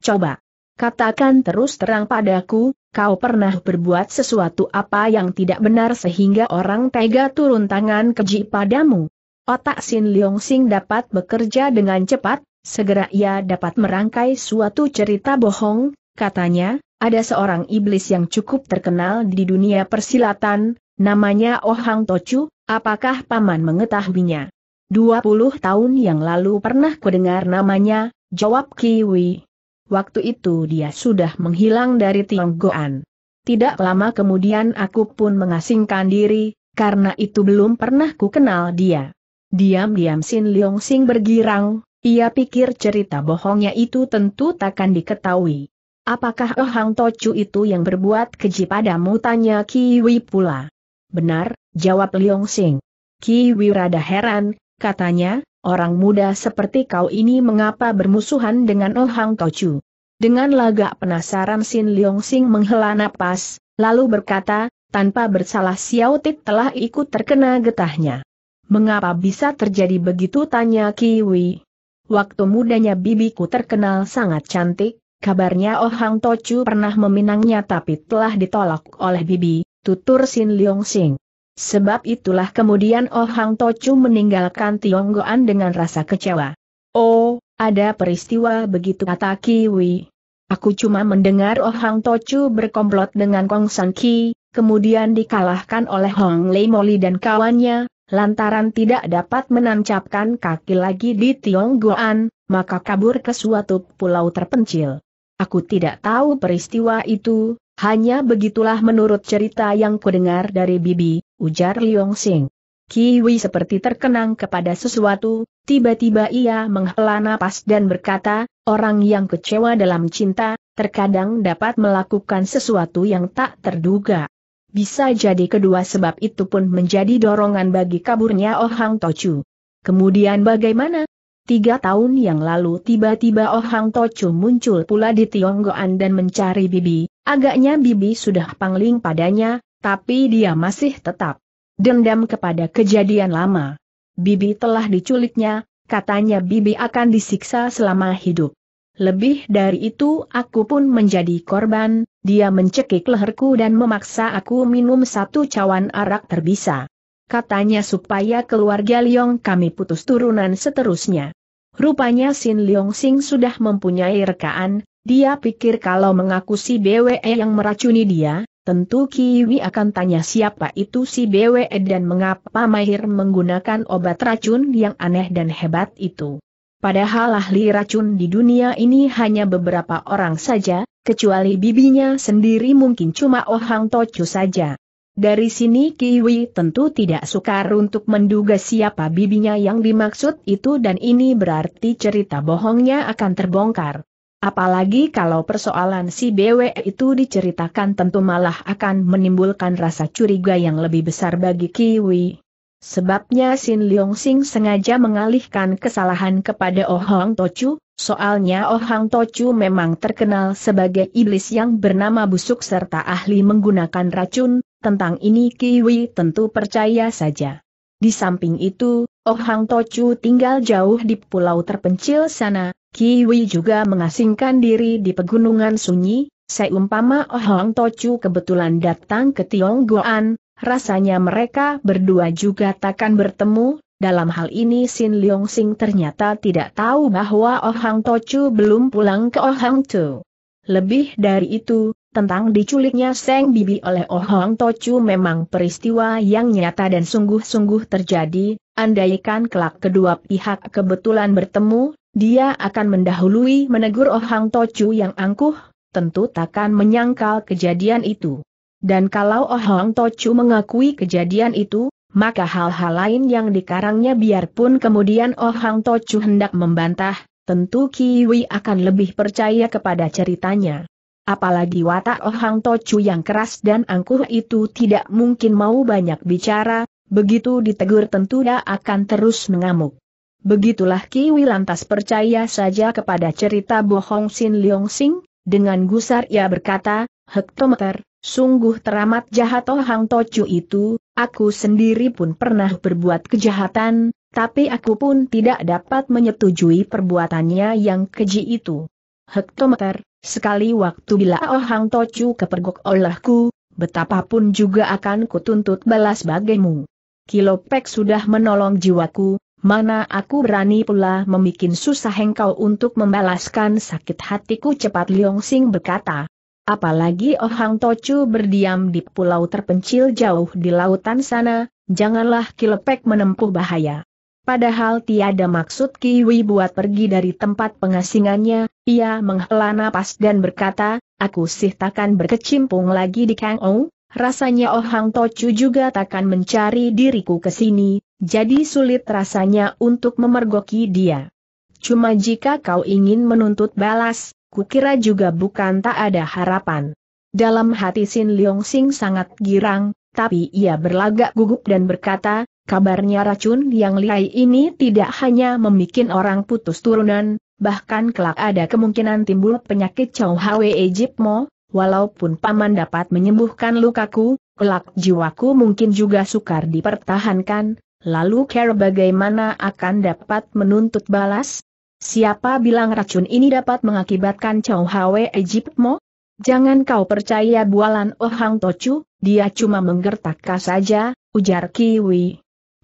Coba, katakan terus terang padaku, kau pernah berbuat sesuatu apa yang tidak benar sehingga orang tega turun tangan keji padamu. Otak Sin Leong Sing dapat bekerja dengan cepat, segera ia dapat merangkai suatu cerita bohong, katanya, ada seorang iblis yang cukup terkenal di dunia persilatan, namanya Ohang Tochu, apakah Paman mengetahuinya? 20 tahun yang lalu pernah kudengar namanya, jawab Kiwi. Waktu itu dia sudah menghilang dari Tionggoan. Tidak lama kemudian aku pun mengasingkan diri, karena itu belum pernah ku kenal dia. Diam-diam Sin Leong Sing bergirang, ia pikir cerita bohongnya itu tentu takkan diketahui. Apakah Ohang Hang Tocu itu yang berbuat keji padamu? Tanya Kiwi pula. Benar, jawab Liong Sing. Kiwi rada heran, katanya, orang muda seperti kau ini mengapa bermusuhan dengan Ohang Hang Tocu? Dengan lagak penasaran Sin Liong Sing menghela napas, lalu berkata, tanpa bersalah Xiao Tit telah ikut terkena getahnya. Mengapa bisa terjadi begitu tanya Kiwi? Waktu mudanya bibiku terkenal sangat cantik, Kabarnya Oh Hang Tochu pernah meminangnya tapi telah ditolak oleh Bibi, tutur Sin Leong Sing. Sebab itulah kemudian Oh Hang Tochu meninggalkan Goan dengan rasa kecewa. Oh, ada peristiwa begitu kata Kiwi. Aku cuma mendengar Oh Hang Tochu berkomplot dengan Kong San Ki, kemudian dikalahkan oleh Hong Lei Moli dan kawannya, lantaran tidak dapat menancapkan kaki lagi di Goan, maka kabur ke suatu pulau terpencil. Aku tidak tahu peristiwa itu, hanya begitulah menurut cerita yang kudengar dari Bibi, ujar Liong Sing. Kiwi seperti terkenang kepada sesuatu, tiba-tiba ia menghela napas dan berkata, orang yang kecewa dalam cinta, terkadang dapat melakukan sesuatu yang tak terduga. Bisa jadi kedua sebab itu pun menjadi dorongan bagi kaburnya Oh Hang Tochu. Kemudian bagaimana? Tiga tahun yang lalu tiba-tiba Oh Hang Tocu muncul pula di Tionggoan dan mencari Bibi, agaknya Bibi sudah pangling padanya, tapi dia masih tetap dendam kepada kejadian lama. Bibi telah diculiknya, katanya Bibi akan disiksa selama hidup. Lebih dari itu aku pun menjadi korban, dia mencekik leherku dan memaksa aku minum satu cawan arak terbisa. Katanya supaya keluarga Liong kami putus turunan seterusnya. Rupanya Sin Leong Sing sudah mempunyai rekaan, dia pikir kalau mengaku si BWE yang meracuni dia, tentu Kiwi akan tanya siapa itu si BWE dan mengapa Mahir menggunakan obat racun yang aneh dan hebat itu. Padahal ahli racun di dunia ini hanya beberapa orang saja, kecuali bibinya sendiri mungkin cuma Oh Hang Tocu saja. Dari sini Kiwi tentu tidak sukar untuk menduga siapa bibinya yang dimaksud itu dan ini berarti cerita bohongnya akan terbongkar. Apalagi kalau persoalan si Bwe itu diceritakan tentu malah akan menimbulkan rasa curiga yang lebih besar bagi Kiwi. Sebabnya Sin Leong Sing sengaja mengalihkan kesalahan kepada Oh Hang Tochu, soalnya Oh Hang Tochu memang terkenal sebagai iblis yang bernama busuk serta ahli menggunakan racun, tentang ini Kiwi tentu percaya saja. Di samping itu, Oh Hang Tochu tinggal jauh di pulau terpencil sana, Kiwi juga mengasingkan diri di pegunungan sunyi, seumpama Oh Hang Tochu kebetulan datang ke Tionggoan, rasanya mereka berdua juga takkan bertemu, dalam hal ini Sin Leong Sing ternyata tidak tahu bahwa Oh Hang Tochu belum pulang ke Oh Hang Tu. Lebih dari itu, tentang diculiknya Seng Bibi oleh Oh Hong Tochu memang peristiwa yang nyata dan sungguh-sungguh terjadi, andaikan kelak kedua pihak kebetulan bertemu, dia akan mendahului menegur Oh Hong Tochu yang angkuh, tentu takkan menyangkal kejadian itu. Dan kalau Oh Hong Tochu mengakui kejadian itu, maka hal-hal lain yang dikarangnya biarpun kemudian Oh Hang Tochu hendak membantah, tentu Kiwi akan lebih percaya kepada ceritanya apalagi watak Oh Hang yang keras dan angkuh itu tidak mungkin mau banyak bicara, begitu ditegur tentu dia akan terus mengamuk. Begitulah Kiwi lantas percaya saja kepada cerita bohong Sin Leong Sing, dengan gusar ia berkata, hektometer, sungguh teramat jahat Oh Hang itu, aku sendiri pun pernah berbuat kejahatan, tapi aku pun tidak dapat menyetujui perbuatannya yang keji itu. Hektometer, Sekali waktu bila Oh Hang Tocu kepergok olehku, betapapun juga akan kutuntut balas bagimu. Kilopek sudah menolong jiwaku, mana aku berani pula membuat susah engkau untuk membalaskan sakit hatiku cepat Liong Sing berkata. Apalagi Oh Hang Tocu berdiam di pulau terpencil jauh di lautan sana, janganlah Kilopek menempuh bahaya. Padahal tiada maksud Kiwi buat pergi dari tempat pengasingannya, ia menghela napas dan berkata, aku sih takkan berkecimpung lagi di Kang Ou, rasanya Oh Hang Tocu juga takkan mencari diriku ke sini, jadi sulit rasanya untuk memergoki dia. Cuma jika kau ingin menuntut balas, kukira juga bukan tak ada harapan. Dalam hati Sin Leong Sing sangat girang, tapi ia berlagak gugup dan berkata, Kabarnya racun yang liai ini tidak hanya membuat orang putus turunan, bahkan kelak ada kemungkinan timbul penyakit Chow Hwe Ejipmo, walaupun paman dapat menyembuhkan lukaku, kelak jiwaku mungkin juga sukar dipertahankan, lalu Care bagaimana akan dapat menuntut balas? Siapa bilang racun ini dapat mengakibatkan Chow Hwe Ejipmo? Jangan kau percaya bualan Ohang Tochu, dia cuma menggertakkan saja, ujar Kiwi.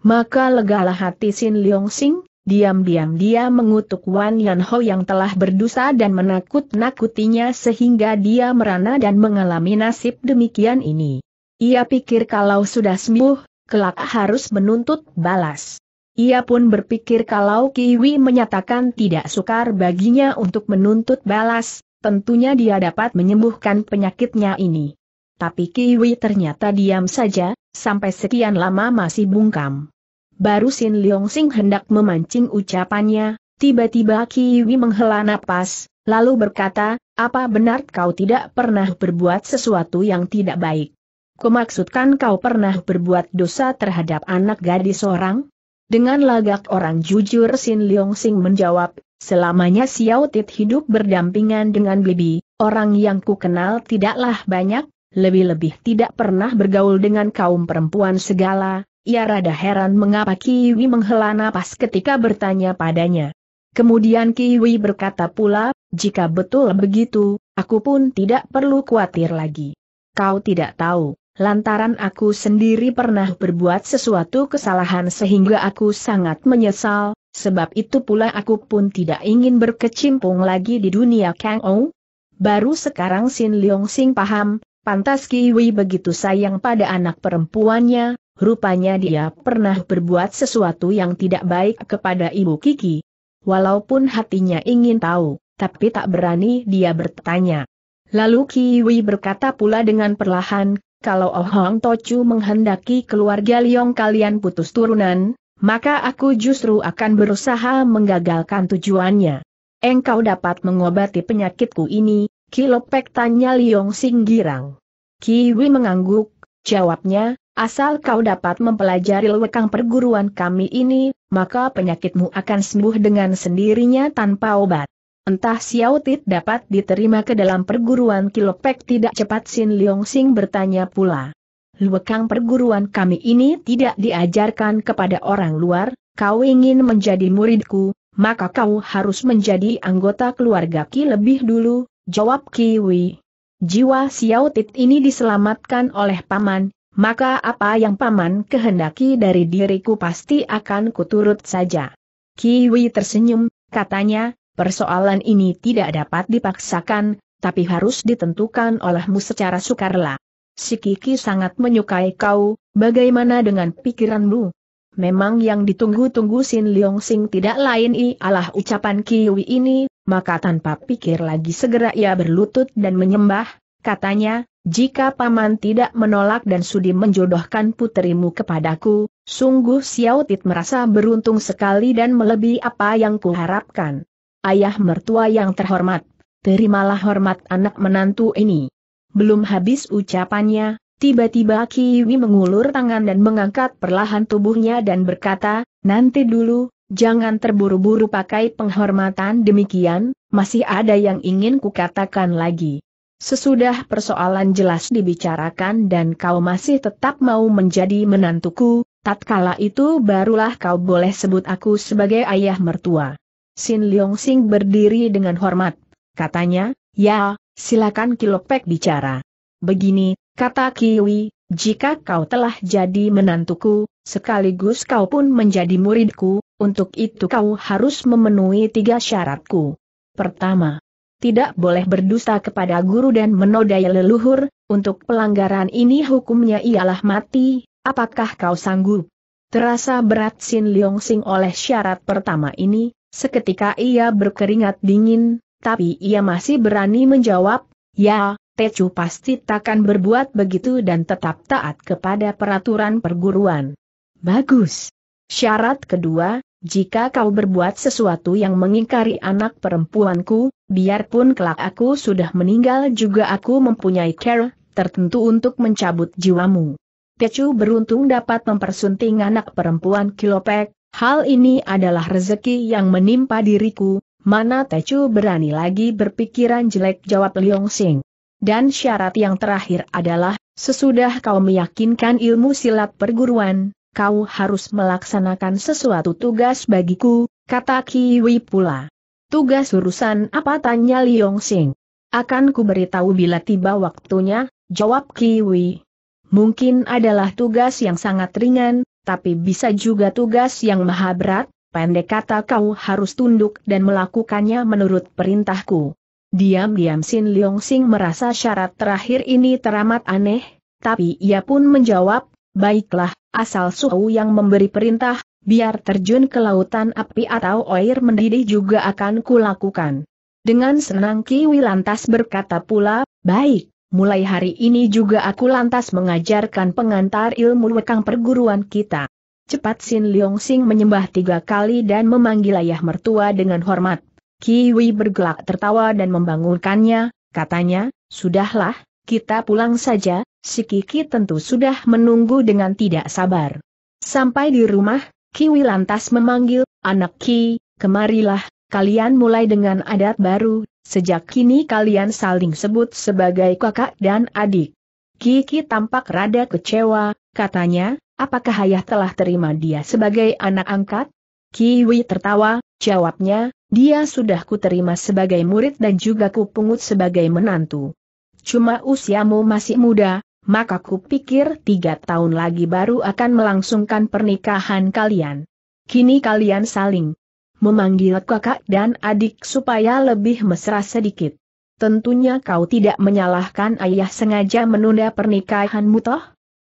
Maka legalah hati Sin Leong Sing, diam-diam dia mengutuk Wan Yan Ho yang telah berdosa dan menakut-nakutinya sehingga dia merana dan mengalami nasib demikian ini. Ia pikir kalau sudah sembuh, kelak harus menuntut balas. Ia pun berpikir kalau Kiwi menyatakan tidak sukar baginya untuk menuntut balas, tentunya dia dapat menyembuhkan penyakitnya ini. Tapi Kiwi ternyata diam saja, sampai sekian lama masih bungkam. Baru Sin Leong Sing hendak memancing ucapannya, tiba-tiba Kiwi menghela napas, lalu berkata, apa benar kau tidak pernah berbuat sesuatu yang tidak baik? Kumaksudkan kau pernah berbuat dosa terhadap anak gadis orang? Dengan lagak orang jujur Sin Leong Sing menjawab, selamanya Xiao Tit hidup berdampingan dengan Bibi, orang yang ku kenal tidaklah banyak, lebih-lebih tidak pernah bergaul dengan kaum perempuan segala, ia rada heran mengapa Kiwi menghela napas ketika bertanya padanya. Kemudian Kiwi berkata pula, jika betul begitu, aku pun tidak perlu khawatir lagi. Kau tidak tahu, lantaran aku sendiri pernah berbuat sesuatu kesalahan sehingga aku sangat menyesal, sebab itu pula aku pun tidak ingin berkecimpung lagi di dunia Kang Ou. Baru sekarang Sin Leong Sing paham, Pantas Kiwi begitu sayang pada anak perempuannya, Rupanya dia pernah berbuat sesuatu yang tidak baik kepada Ibu Kiki. Walaupun hatinya ingin tahu, tapi tak berani dia bertanya. Lalu Kiwi berkata pula dengan perlahan, kalau Oh Hong Tochu menghendaki keluarga Liong kalian putus turunan, maka aku justru akan berusaha menggagalkan tujuannya. Engkau dapat mengobati penyakitku ini, Kilopek tanya Liong Singgirang. Kiwi mengangguk, jawabnya, Asal kau dapat mempelajari lekang perguruan kami ini, maka penyakitmu akan sembuh dengan sendirinya tanpa obat. Entah Xiao Tit dapat diterima ke dalam perguruan Kilopek tidak cepat Sin Leong Sing bertanya pula. Luwekang perguruan kami ini tidak diajarkan kepada orang luar, kau ingin menjadi muridku, maka kau harus menjadi anggota keluarga Ki lebih dulu, jawab Kiwi. Jiwa Xiao Tit ini diselamatkan oleh paman, maka apa yang paman kehendaki dari diriku pasti akan kuturut saja. Kiwi tersenyum, katanya, persoalan ini tidak dapat dipaksakan, tapi harus ditentukan olehmu secara sukarela. Si Kiki sangat menyukai kau, bagaimana dengan pikiranmu? Memang yang ditunggu-tunggu Sin Leong Sing tidak lain ialah ucapan Kiwi ini, maka tanpa pikir lagi segera ia berlutut dan menyembah, katanya, jika paman tidak menolak dan sudi menjodohkan putrimu kepadaku, sungguh Xiao Tit merasa beruntung sekali dan melebihi apa yang kuharapkan. Ayah mertua yang terhormat, terimalah hormat anak menantu ini. Belum habis ucapannya, tiba-tiba Kiwi mengulur tangan dan mengangkat perlahan tubuhnya dan berkata, nanti dulu, jangan terburu-buru pakai penghormatan demikian, masih ada yang ingin kukatakan lagi. Sesudah persoalan jelas dibicarakan dan kau masih tetap mau menjadi menantuku, tatkala itu barulah kau boleh sebut aku sebagai ayah mertua. Sin Leong Sing berdiri dengan hormat. Katanya, ya, silakan Kilopek bicara. Begini, kata Kiwi, jika kau telah jadi menantuku, sekaligus kau pun menjadi muridku, untuk itu kau harus memenuhi tiga syaratku. Pertama, tidak boleh berdusta kepada guru dan menodai leluhur, untuk pelanggaran ini hukumnya ialah mati, apakah kau sanggup? Terasa berat Sin Leong Sing oleh syarat pertama ini, seketika ia berkeringat dingin, tapi ia masih berani menjawab, ya, Tecu pasti takkan berbuat begitu dan tetap taat kepada peraturan perguruan. Bagus. Syarat kedua, jika kau berbuat sesuatu yang mengingkari anak perempuanku, biarpun kelak aku sudah meninggal juga aku mempunyai care, tertentu untuk mencabut jiwamu. Tecu beruntung dapat mempersunting anak perempuan Kilopek, hal ini adalah rezeki yang menimpa diriku, mana Tecu berani lagi berpikiran jelek jawab Liong Sing. Dan syarat yang terakhir adalah, sesudah kau meyakinkan ilmu silat perguruan, kau harus melaksanakan sesuatu tugas bagiku, kata Kiwi pula. Tugas urusan apa tanya Liong Sing? Akan ku beritahu bila tiba waktunya, jawab Kiwi. Mungkin adalah tugas yang sangat ringan, tapi bisa juga tugas yang maha berat, pendek kata kau harus tunduk dan melakukannya menurut perintahku. Diam-diam Sin Liong Sing merasa syarat terakhir ini teramat aneh, tapi ia pun menjawab, baiklah, asal suhu yang memberi perintah, biar terjun ke lautan api atau air mendidih juga akan kulakukan. Dengan senang Kiwi lantas berkata pula, baik, mulai hari ini juga aku lantas mengajarkan pengantar ilmu wekang perguruan kita. Cepat Sin Leong Sing menyembah tiga kali dan memanggil ayah mertua dengan hormat. Kiwi bergelak tertawa dan membangunkannya, katanya, sudahlah, kita pulang saja, si Kiki tentu sudah menunggu dengan tidak sabar. Sampai di rumah, Kiwi lantas memanggil, anak Ki, kemarilah, kalian mulai dengan adat baru, sejak kini kalian saling sebut sebagai kakak dan adik. Kiki tampak rada kecewa, katanya, apakah ayah telah terima dia sebagai anak angkat? Kiwi tertawa, jawabnya, dia sudah kuterima sebagai murid dan juga kupungut sebagai menantu. Cuma usiamu masih muda, maka kupikir tiga tahun lagi baru akan melangsungkan pernikahan kalian. Kini kalian saling memanggil kakak dan adik supaya lebih mesra sedikit. Tentunya kau tidak menyalahkan ayah sengaja menunda pernikahanmu toh?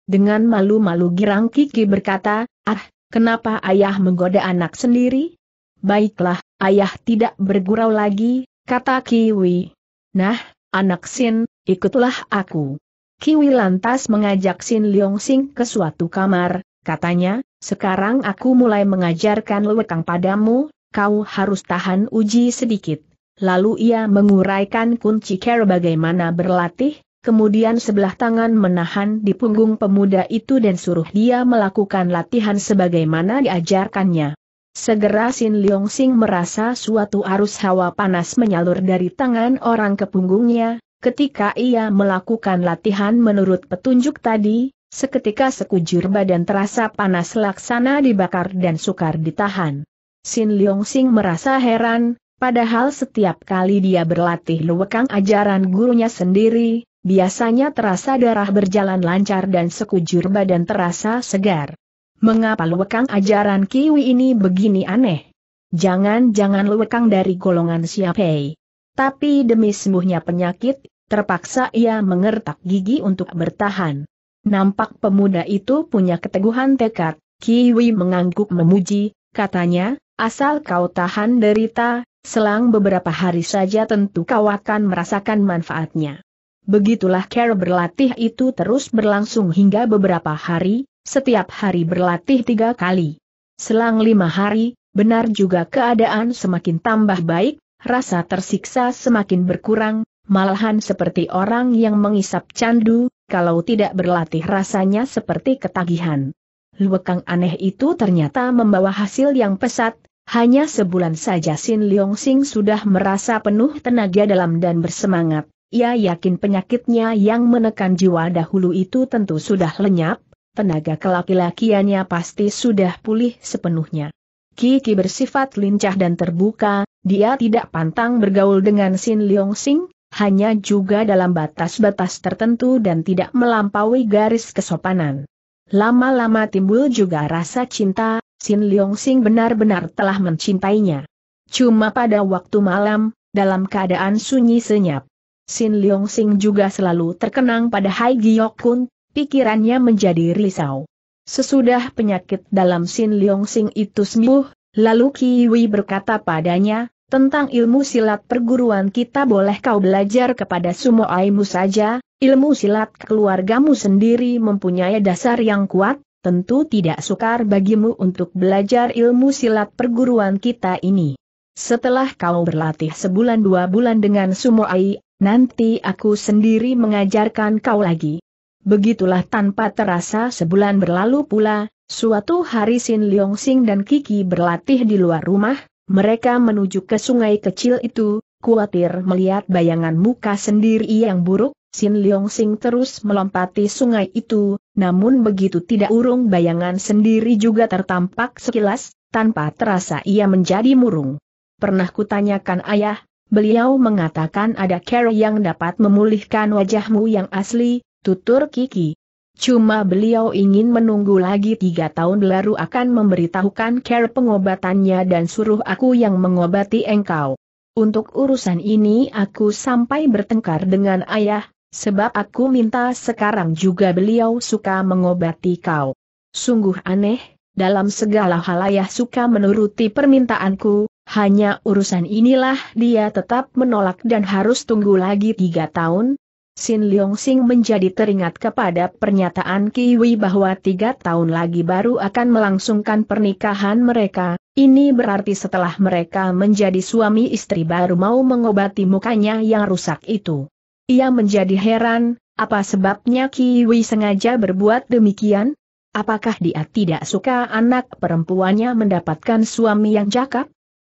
Dengan malu-malu girang Kiki berkata, ah, kenapa ayah menggoda anak sendiri? Baiklah, ayah tidak bergurau lagi, kata Kiwi. Nah, anak Sin, ikutlah aku. Kiwi lantas mengajak Sin Leong Sing ke suatu kamar, katanya, sekarang aku mulai mengajarkan lewekang padamu, kau harus tahan uji sedikit. Lalu ia menguraikan kunci care bagaimana berlatih, kemudian sebelah tangan menahan di punggung pemuda itu dan suruh dia melakukan latihan sebagaimana diajarkannya. Segera Sin Leong Sing merasa suatu arus hawa panas menyalur dari tangan orang ke punggungnya, Ketika ia melakukan latihan menurut petunjuk tadi, seketika sekujur badan terasa panas laksana dibakar dan sukar ditahan. Sin Leong Sing merasa heran, padahal setiap kali dia berlatih lewekang ajaran gurunya sendiri, biasanya terasa darah berjalan lancar dan sekujur badan terasa segar. Mengapa lewekang ajaran Kiwi ini begini aneh? Jangan-jangan lewekang dari golongan siapai? Tapi demi sembuhnya penyakit Terpaksa ia mengertak gigi untuk bertahan. Nampak pemuda itu punya keteguhan tekad, Kiwi mengangguk memuji, katanya, asal kau tahan derita, selang beberapa hari saja tentu kau akan merasakan manfaatnya. Begitulah care berlatih itu terus berlangsung hingga beberapa hari, setiap hari berlatih tiga kali. Selang lima hari, benar juga keadaan semakin tambah baik, rasa tersiksa semakin berkurang, malahan seperti orang yang mengisap candu, kalau tidak berlatih rasanya seperti ketagihan. Luekang aneh itu ternyata membawa hasil yang pesat, hanya sebulan saja Sin Leong Sing sudah merasa penuh tenaga dalam dan bersemangat. Ia yakin penyakitnya yang menekan jiwa dahulu itu tentu sudah lenyap, tenaga kelaki-lakiannya pasti sudah pulih sepenuhnya. Kiki bersifat lincah dan terbuka, dia tidak pantang bergaul dengan Sin Leong Sing, hanya juga dalam batas-batas tertentu dan tidak melampaui garis kesopanan. Lama-lama timbul juga rasa cinta, Sin Leong Sing benar-benar telah mencintainya. Cuma pada waktu malam, dalam keadaan sunyi senyap, Sin Leong Sing juga selalu terkenang pada Hai Giok Kun, pikirannya menjadi risau. Sesudah penyakit dalam Sin Leong Sing itu sembuh, lalu Kiwi berkata padanya, tentang ilmu silat perguruan kita boleh kau belajar kepada sumoaimu saja, ilmu silat keluargamu sendiri mempunyai dasar yang kuat, tentu tidak sukar bagimu untuk belajar ilmu silat perguruan kita ini. Setelah kau berlatih sebulan dua bulan dengan sumoai, nanti aku sendiri mengajarkan kau lagi. Begitulah tanpa terasa sebulan berlalu pula, suatu hari Sin Leong Sing dan Kiki berlatih di luar rumah, mereka menuju ke sungai kecil itu, khawatir melihat bayangan muka sendiri yang buruk, Sin Leong Sing terus melompati sungai itu, namun begitu tidak urung bayangan sendiri juga tertampak sekilas, tanpa terasa ia menjadi murung. Pernah kutanyakan ayah, beliau mengatakan ada cara yang dapat memulihkan wajahmu yang asli, tutur Kiki. Cuma beliau ingin menunggu lagi tiga tahun baru akan memberitahukan care pengobatannya dan suruh aku yang mengobati engkau. Untuk urusan ini aku sampai bertengkar dengan ayah, sebab aku minta sekarang juga beliau suka mengobati kau. Sungguh aneh, dalam segala hal ayah suka menuruti permintaanku, hanya urusan inilah dia tetap menolak dan harus tunggu lagi tiga tahun, Sin Leong Sing menjadi teringat kepada pernyataan Kiwi bahwa tiga tahun lagi baru akan melangsungkan pernikahan mereka, ini berarti setelah mereka menjadi suami istri baru mau mengobati mukanya yang rusak itu. Ia menjadi heran, apa sebabnya Kiwi sengaja berbuat demikian? Apakah dia tidak suka anak perempuannya mendapatkan suami yang cakap?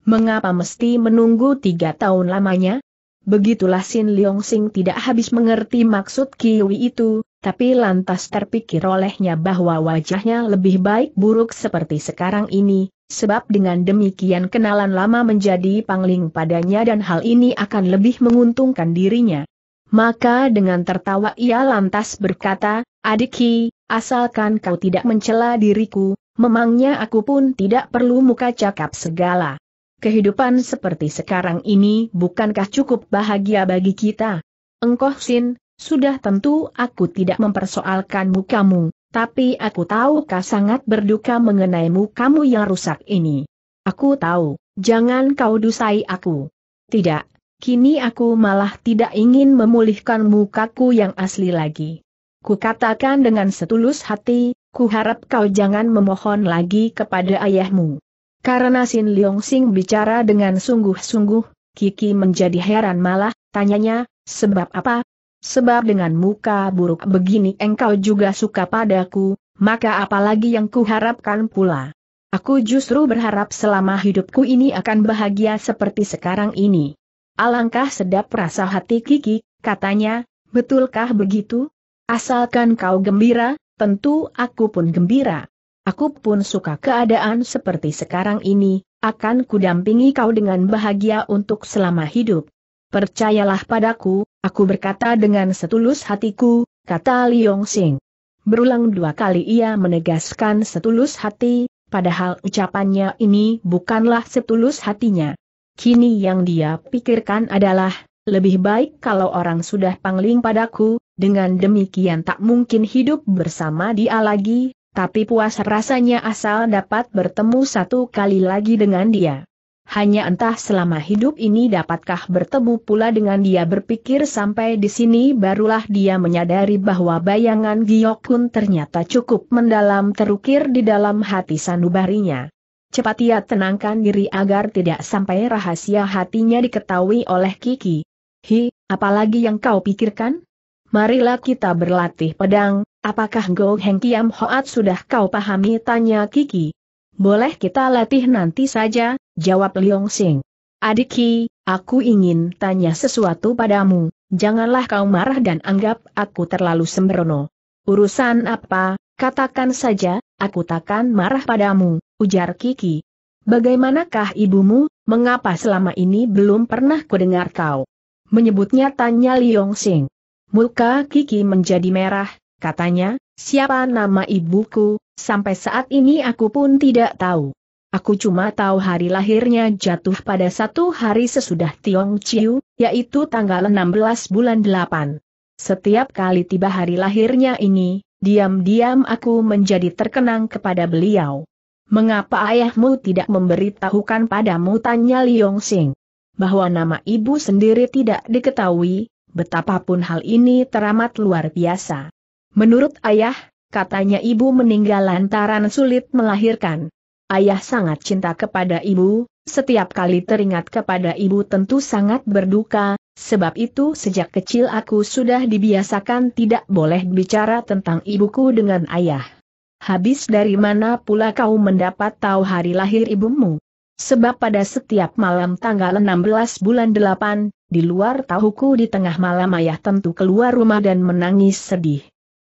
Mengapa mesti menunggu tiga tahun lamanya? Begitulah Sin Leong Sing tidak habis mengerti maksud Kiwi itu, tapi lantas terpikir olehnya bahwa wajahnya lebih baik buruk seperti sekarang ini, sebab dengan demikian kenalan lama menjadi pangling padanya dan hal ini akan lebih menguntungkan dirinya. Maka dengan tertawa ia lantas berkata, Adik Ki, asalkan kau tidak mencela diriku, memangnya aku pun tidak perlu muka cakap segala kehidupan seperti sekarang ini bukankah cukup bahagia bagi kita? Engkoh Sin, sudah tentu aku tidak mempersoalkanmu kamu, tapi aku tahu kau sangat berduka mengenaimu kamu yang rusak ini. Aku tahu, jangan kau dusai aku. Tidak, kini aku malah tidak ingin memulihkan mukaku yang asli lagi. Kukatakan dengan setulus hati, ku harap kau jangan memohon lagi kepada ayahmu. Karena Sin Leong Sing bicara dengan sungguh-sungguh, Kiki menjadi heran malah, tanyanya, sebab apa? Sebab dengan muka buruk begini engkau juga suka padaku, maka apalagi yang kuharapkan pula. Aku justru berharap selama hidupku ini akan bahagia seperti sekarang ini. Alangkah sedap rasa hati Kiki, katanya, betulkah begitu? Asalkan kau gembira, tentu aku pun gembira. Aku pun suka keadaan seperti sekarang ini, akan kudampingi kau dengan bahagia untuk selama hidup. Percayalah padaku, aku berkata dengan setulus hatiku, kata Liong Sing. Berulang dua kali ia menegaskan setulus hati, padahal ucapannya ini bukanlah setulus hatinya. Kini yang dia pikirkan adalah, lebih baik kalau orang sudah pangling padaku, dengan demikian tak mungkin hidup bersama dia lagi, tapi puas rasanya asal dapat bertemu satu kali lagi dengan dia. Hanya entah selama hidup ini dapatkah bertemu pula dengan dia berpikir sampai di sini barulah dia menyadari bahwa bayangan Giok Kun ternyata cukup mendalam terukir di dalam hati sanubarinya. Cepat ia tenangkan diri agar tidak sampai rahasia hatinya diketahui oleh Kiki. Hi, apalagi yang kau pikirkan? Marilah kita berlatih pedang, Apakah Go Heng Kiam Hoat sudah kau pahami? Tanya Kiki. Boleh kita latih nanti saja, jawab Liong Sing. Adiki, aku ingin tanya sesuatu padamu, janganlah kau marah dan anggap aku terlalu sembrono. Urusan apa, katakan saja, aku takkan marah padamu, ujar Kiki. Bagaimanakah ibumu, mengapa selama ini belum pernah kudengar kau? Menyebutnya tanya Liong Sing. Muka Kiki menjadi merah, Katanya, siapa nama ibuku, sampai saat ini aku pun tidak tahu. Aku cuma tahu hari lahirnya jatuh pada satu hari sesudah Tiong Chiu, yaitu tanggal 16 bulan 8. Setiap kali tiba hari lahirnya ini, diam-diam aku menjadi terkenang kepada beliau. Mengapa ayahmu tidak memberitahukan padamu tanya Liong Sing? Bahwa nama ibu sendiri tidak diketahui, betapapun hal ini teramat luar biasa. Menurut ayah, katanya ibu meninggal lantaran sulit melahirkan. Ayah sangat cinta kepada ibu, setiap kali teringat kepada ibu tentu sangat berduka, sebab itu sejak kecil aku sudah dibiasakan tidak boleh bicara tentang ibuku dengan ayah. Habis dari mana pula kau mendapat tahu hari lahir ibumu? Sebab pada setiap malam tanggal 16 bulan 8, di luar tahuku di tengah malam ayah tentu keluar rumah dan menangis sedih.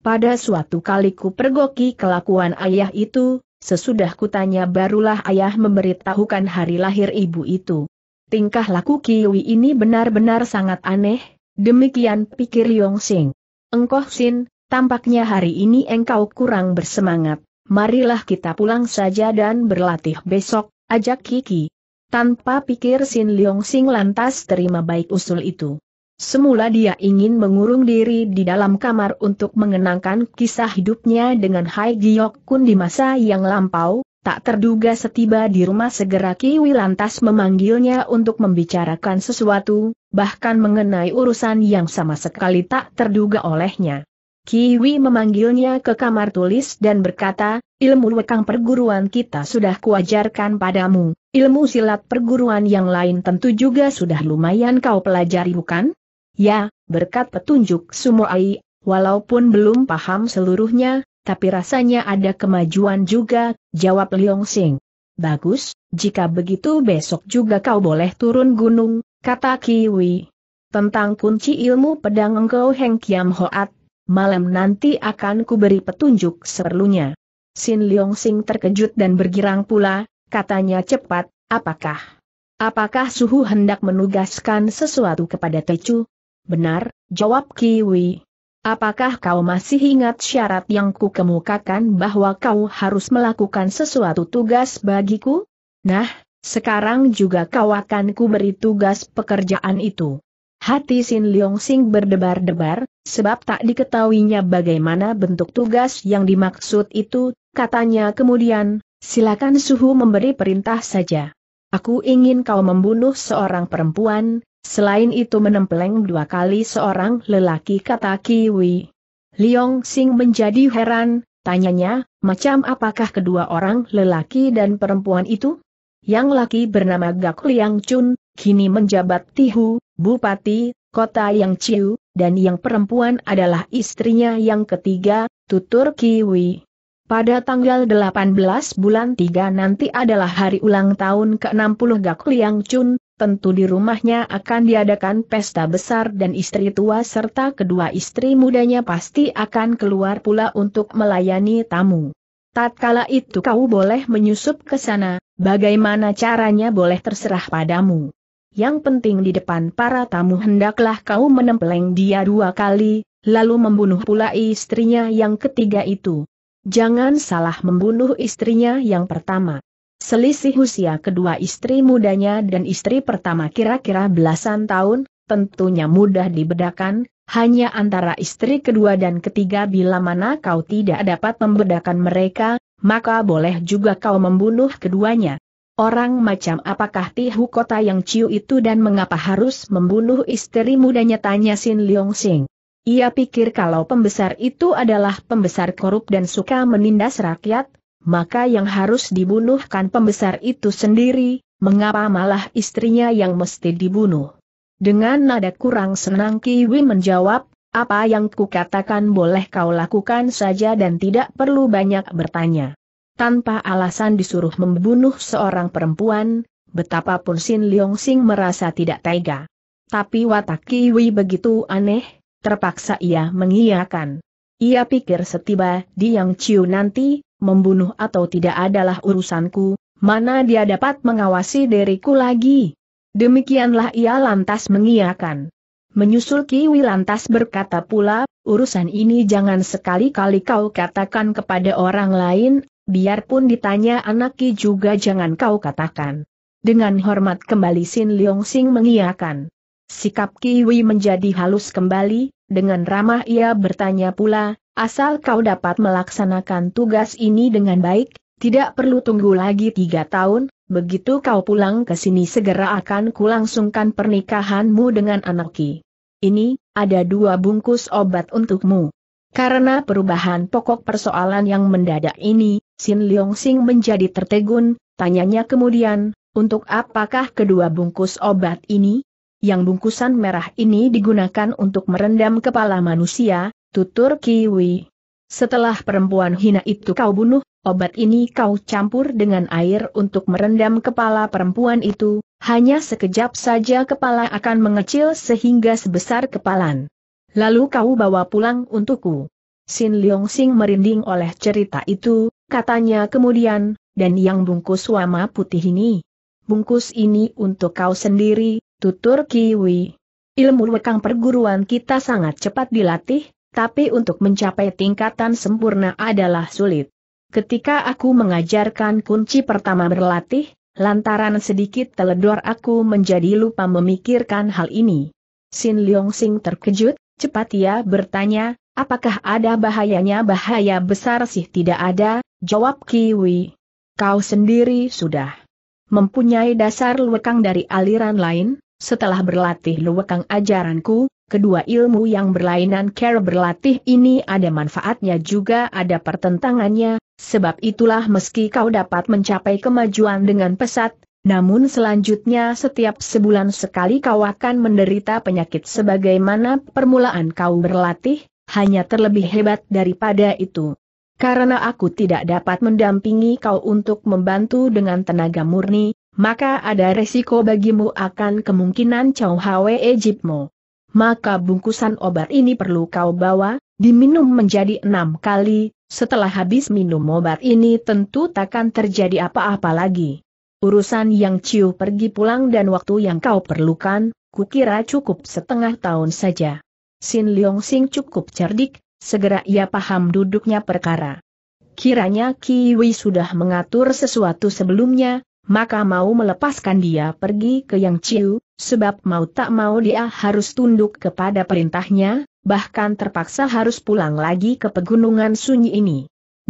Pada suatu kali ku pergoki kelakuan ayah itu, sesudah kutanya barulah ayah memberitahukan hari lahir ibu itu. Tingkah laku Kiwi ini benar-benar sangat aneh, demikian pikir Yong Sing. Engkoh Sin, tampaknya hari ini engkau kurang bersemangat, marilah kita pulang saja dan berlatih besok, ajak Kiki. Tanpa pikir Sin Leong Sing lantas terima baik usul itu. Semula dia ingin mengurung diri di dalam kamar untuk mengenangkan kisah hidupnya dengan Hai Giok Kun di masa yang lampau, tak terduga setiba di rumah segera Kiwi lantas memanggilnya untuk membicarakan sesuatu, bahkan mengenai urusan yang sama sekali tak terduga olehnya. Kiwi memanggilnya ke kamar tulis dan berkata, ilmu wekang perguruan kita sudah kuajarkan padamu, ilmu silat perguruan yang lain tentu juga sudah lumayan kau pelajari bukan? Ya, berkat petunjuk Sumoai, walaupun belum paham seluruhnya, tapi rasanya ada kemajuan juga, jawab Liong Sing. Bagus, jika begitu besok juga kau boleh turun gunung, kata Kiwi. Tentang kunci ilmu pedang engkau Heng Kiam Hoat, malam nanti akan kuberi petunjuk seperlunya. Sin Liong Sing terkejut dan bergirang pula, katanya cepat, apakah? Apakah suhu hendak menugaskan sesuatu kepada Tecu? Benar, jawab Kiwi. Apakah kau masih ingat syarat yang ku kemukakan bahwa kau harus melakukan sesuatu tugas bagiku? Nah, sekarang juga kau akan kuberi tugas pekerjaan itu. Hati Sin Leong Sing berdebar-debar, sebab tak diketahuinya bagaimana bentuk tugas yang dimaksud itu, katanya kemudian, silakan Suhu memberi perintah saja. Aku ingin kau membunuh seorang perempuan, Selain itu menempeleng dua kali seorang lelaki kata Kiwi. Liong Sing menjadi heran, tanyanya, macam apakah kedua orang lelaki dan perempuan itu? Yang laki bernama Gak Liang Chun, kini menjabat Tihu, Bupati, Kota Yang Chiu, dan yang perempuan adalah istrinya yang ketiga, tutur Kiwi. Pada tanggal 18 bulan 3 nanti adalah hari ulang tahun ke-60 Gak Liang Chun, tentu di rumahnya akan diadakan pesta besar dan istri tua serta kedua istri mudanya pasti akan keluar pula untuk melayani tamu. Tatkala itu kau boleh menyusup ke sana, bagaimana caranya boleh terserah padamu. Yang penting di depan para tamu hendaklah kau menempeleng dia dua kali, lalu membunuh pula istrinya yang ketiga itu. Jangan salah membunuh istrinya yang pertama. Selisih usia kedua istri mudanya dan istri pertama kira-kira belasan tahun, tentunya mudah dibedakan, hanya antara istri kedua dan ketiga bila mana kau tidak dapat membedakan mereka, maka boleh juga kau membunuh keduanya. Orang macam apakah Tihu kota yang Ciu itu dan mengapa harus membunuh istri mudanya tanya Sin Leong Sing. Ia pikir kalau pembesar itu adalah pembesar korup dan suka menindas rakyat, maka yang harus dibunuhkan pembesar itu sendiri, mengapa malah istrinya yang mesti dibunuh? Dengan nada kurang senang Kiwi menjawab, apa yang kukatakan boleh kau lakukan saja dan tidak perlu banyak bertanya. Tanpa alasan disuruh membunuh seorang perempuan, betapapun Sin Leong Sing merasa tidak tega. Tapi watak Kiwi begitu aneh, terpaksa ia mengiyakan. Ia pikir setiba di Yang Ciu nanti, membunuh atau tidak adalah urusanku, mana dia dapat mengawasi diriku lagi. Demikianlah ia lantas mengiakan. Menyusul Kiwi lantas berkata pula, urusan ini jangan sekali-kali kau katakan kepada orang lain, biarpun ditanya anak Ki juga jangan kau katakan. Dengan hormat kembali Sin Leong Sing mengiakan. Sikap Kiwi menjadi halus kembali, dengan ramah ia bertanya pula, asal kau dapat melaksanakan tugas ini dengan baik, tidak perlu tunggu lagi tiga tahun, begitu kau pulang ke sini segera akan kulangsungkan pernikahanmu dengan anak Ki. Ini, ada dua bungkus obat untukmu. Karena perubahan pokok persoalan yang mendadak ini, Sin Leong Sing menjadi tertegun, tanyanya kemudian, untuk apakah kedua bungkus obat ini? yang bungkusan merah ini digunakan untuk merendam kepala manusia, tutur Kiwi. Setelah perempuan hina itu kau bunuh, obat ini kau campur dengan air untuk merendam kepala perempuan itu, hanya sekejap saja kepala akan mengecil sehingga sebesar kepalan. Lalu kau bawa pulang untukku. Sin Leong Sing merinding oleh cerita itu, katanya kemudian, dan yang bungkus wama putih ini. Bungkus ini untuk kau sendiri, Tutur Kiwi. Ilmu lekang perguruan kita sangat cepat dilatih, tapi untuk mencapai tingkatan sempurna adalah sulit. Ketika aku mengajarkan kunci pertama berlatih, lantaran sedikit teledor aku menjadi lupa memikirkan hal ini. Sin Leong Sing terkejut, cepat ia bertanya, apakah ada bahayanya bahaya besar sih tidak ada, jawab Kiwi. Kau sendiri sudah mempunyai dasar lekang dari aliran lain? Setelah berlatih luwekang ajaranku, kedua ilmu yang berlainan care berlatih ini ada manfaatnya juga ada pertentangannya, sebab itulah meski kau dapat mencapai kemajuan dengan pesat, namun selanjutnya setiap sebulan sekali kau akan menderita penyakit sebagaimana permulaan kau berlatih, hanya terlebih hebat daripada itu. Karena aku tidak dapat mendampingi kau untuk membantu dengan tenaga murni, maka ada resiko bagimu akan kemungkinan Chow Hwe Ejipmo. Maka bungkusan obat ini perlu kau bawa, diminum menjadi enam kali, setelah habis minum obat ini tentu takkan terjadi apa-apa lagi. Urusan yang Ciu pergi pulang dan waktu yang kau perlukan, kukira cukup setengah tahun saja. Sin Leong Sing cukup cerdik, segera ia paham duduknya perkara. Kiranya Kiwi sudah mengatur sesuatu sebelumnya, maka mau melepaskan dia pergi ke Yang Ciu, sebab mau tak mau dia harus tunduk kepada perintahnya, bahkan terpaksa harus pulang lagi ke pegunungan sunyi ini.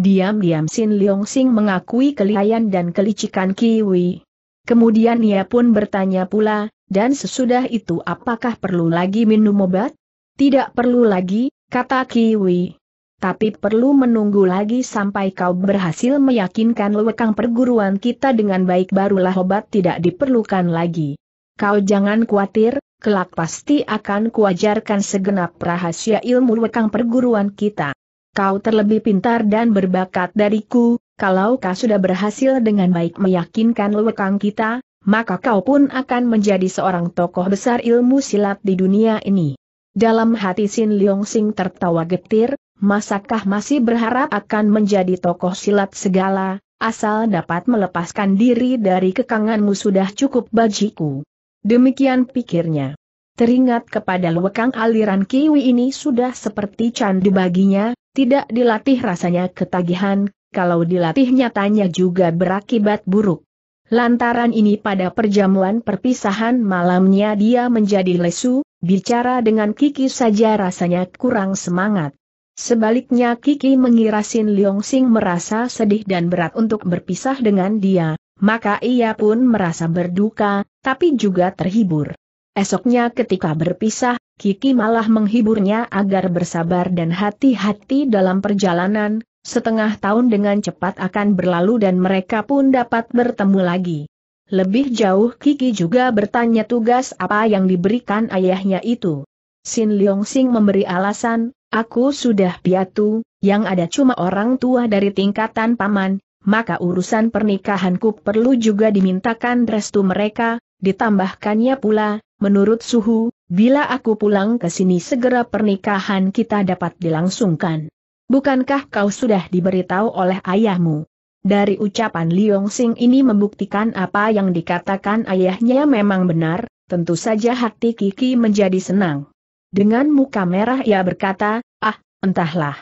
Diam-diam Sin Leong Sing mengakui kelihayan dan kelicikan Kiwi. Kemudian ia pun bertanya pula, dan sesudah itu apakah perlu lagi minum obat? Tidak perlu lagi, kata Kiwi tapi perlu menunggu lagi sampai kau berhasil meyakinkan lewekang perguruan kita dengan baik barulah obat tidak diperlukan lagi. Kau jangan khawatir, kelak pasti akan kuajarkan segenap rahasia ilmu lewekang perguruan kita. Kau terlebih pintar dan berbakat dariku, kalau kau sudah berhasil dengan baik meyakinkan lewekang kita, maka kau pun akan menjadi seorang tokoh besar ilmu silat di dunia ini. Dalam hati Sin Leong Sing tertawa getir, Masakah masih berharap akan menjadi tokoh silat segala, asal dapat melepaskan diri dari kekanganmu sudah cukup bajiku. Demikian pikirnya. Teringat kepada lekang aliran kiwi ini sudah seperti candu baginya, tidak dilatih rasanya ketagihan, kalau dilatih nyatanya juga berakibat buruk. Lantaran ini pada perjamuan perpisahan malamnya dia menjadi lesu, bicara dengan Kiki saja rasanya kurang semangat. Sebaliknya Kiki mengira Sin Leong Sing merasa sedih dan berat untuk berpisah dengan dia, maka ia pun merasa berduka, tapi juga terhibur. Esoknya ketika berpisah, Kiki malah menghiburnya agar bersabar dan hati-hati dalam perjalanan, setengah tahun dengan cepat akan berlalu dan mereka pun dapat bertemu lagi. Lebih jauh Kiki juga bertanya tugas apa yang diberikan ayahnya itu. Sin Leong Sing memberi alasan, Aku sudah piatu, yang ada cuma orang tua dari tingkatan paman, maka urusan pernikahanku perlu juga dimintakan restu mereka, ditambahkannya pula, menurut suhu, bila aku pulang ke sini segera pernikahan kita dapat dilangsungkan. Bukankah kau sudah diberitahu oleh ayahmu? Dari ucapan Liong Sing ini membuktikan apa yang dikatakan ayahnya memang benar, tentu saja hati Kiki menjadi senang. Dengan muka merah ia berkata, ah, entahlah.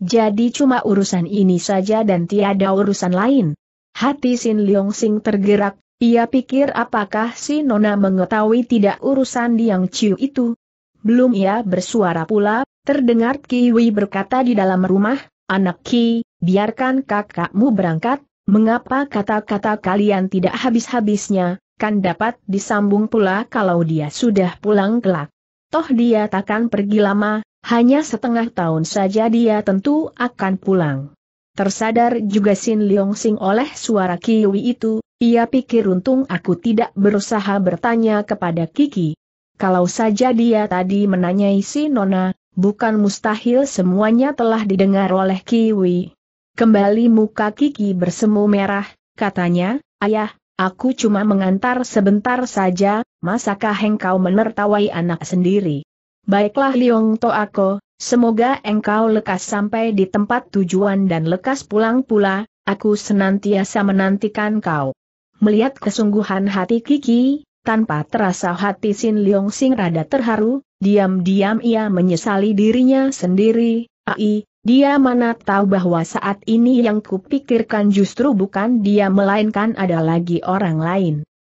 Jadi cuma urusan ini saja dan tiada urusan lain. Hati Sin Leong Sing tergerak, ia pikir apakah si Nona mengetahui tidak urusan Yang Chiu itu. Belum ia bersuara pula, terdengar Kiwi berkata di dalam rumah, anak Ki, biarkan kakakmu berangkat, mengapa kata-kata kalian tidak habis-habisnya, kan dapat disambung pula kalau dia sudah pulang kelak toh dia takkan pergi lama, hanya setengah tahun saja dia tentu akan pulang. Tersadar juga Sin Leong Sing oleh suara Kiwi itu, ia pikir untung aku tidak berusaha bertanya kepada Kiki. Kalau saja dia tadi menanyai si Nona, bukan mustahil semuanya telah didengar oleh Kiwi. Kembali muka Kiki bersemu merah, katanya, ayah, Aku cuma mengantar sebentar saja, masakah engkau menertawai anak sendiri? Baiklah Liong Toako, semoga engkau lekas sampai di tempat tujuan dan lekas pulang pula, aku senantiasa menantikan kau. Melihat kesungguhan hati Kiki, tanpa terasa hati Sin Liong Sing rada terharu, diam-diam ia menyesali dirinya sendiri, ai, dia mana tahu bahwa saat ini yang kupikirkan justru bukan dia melainkan ada lagi orang lain.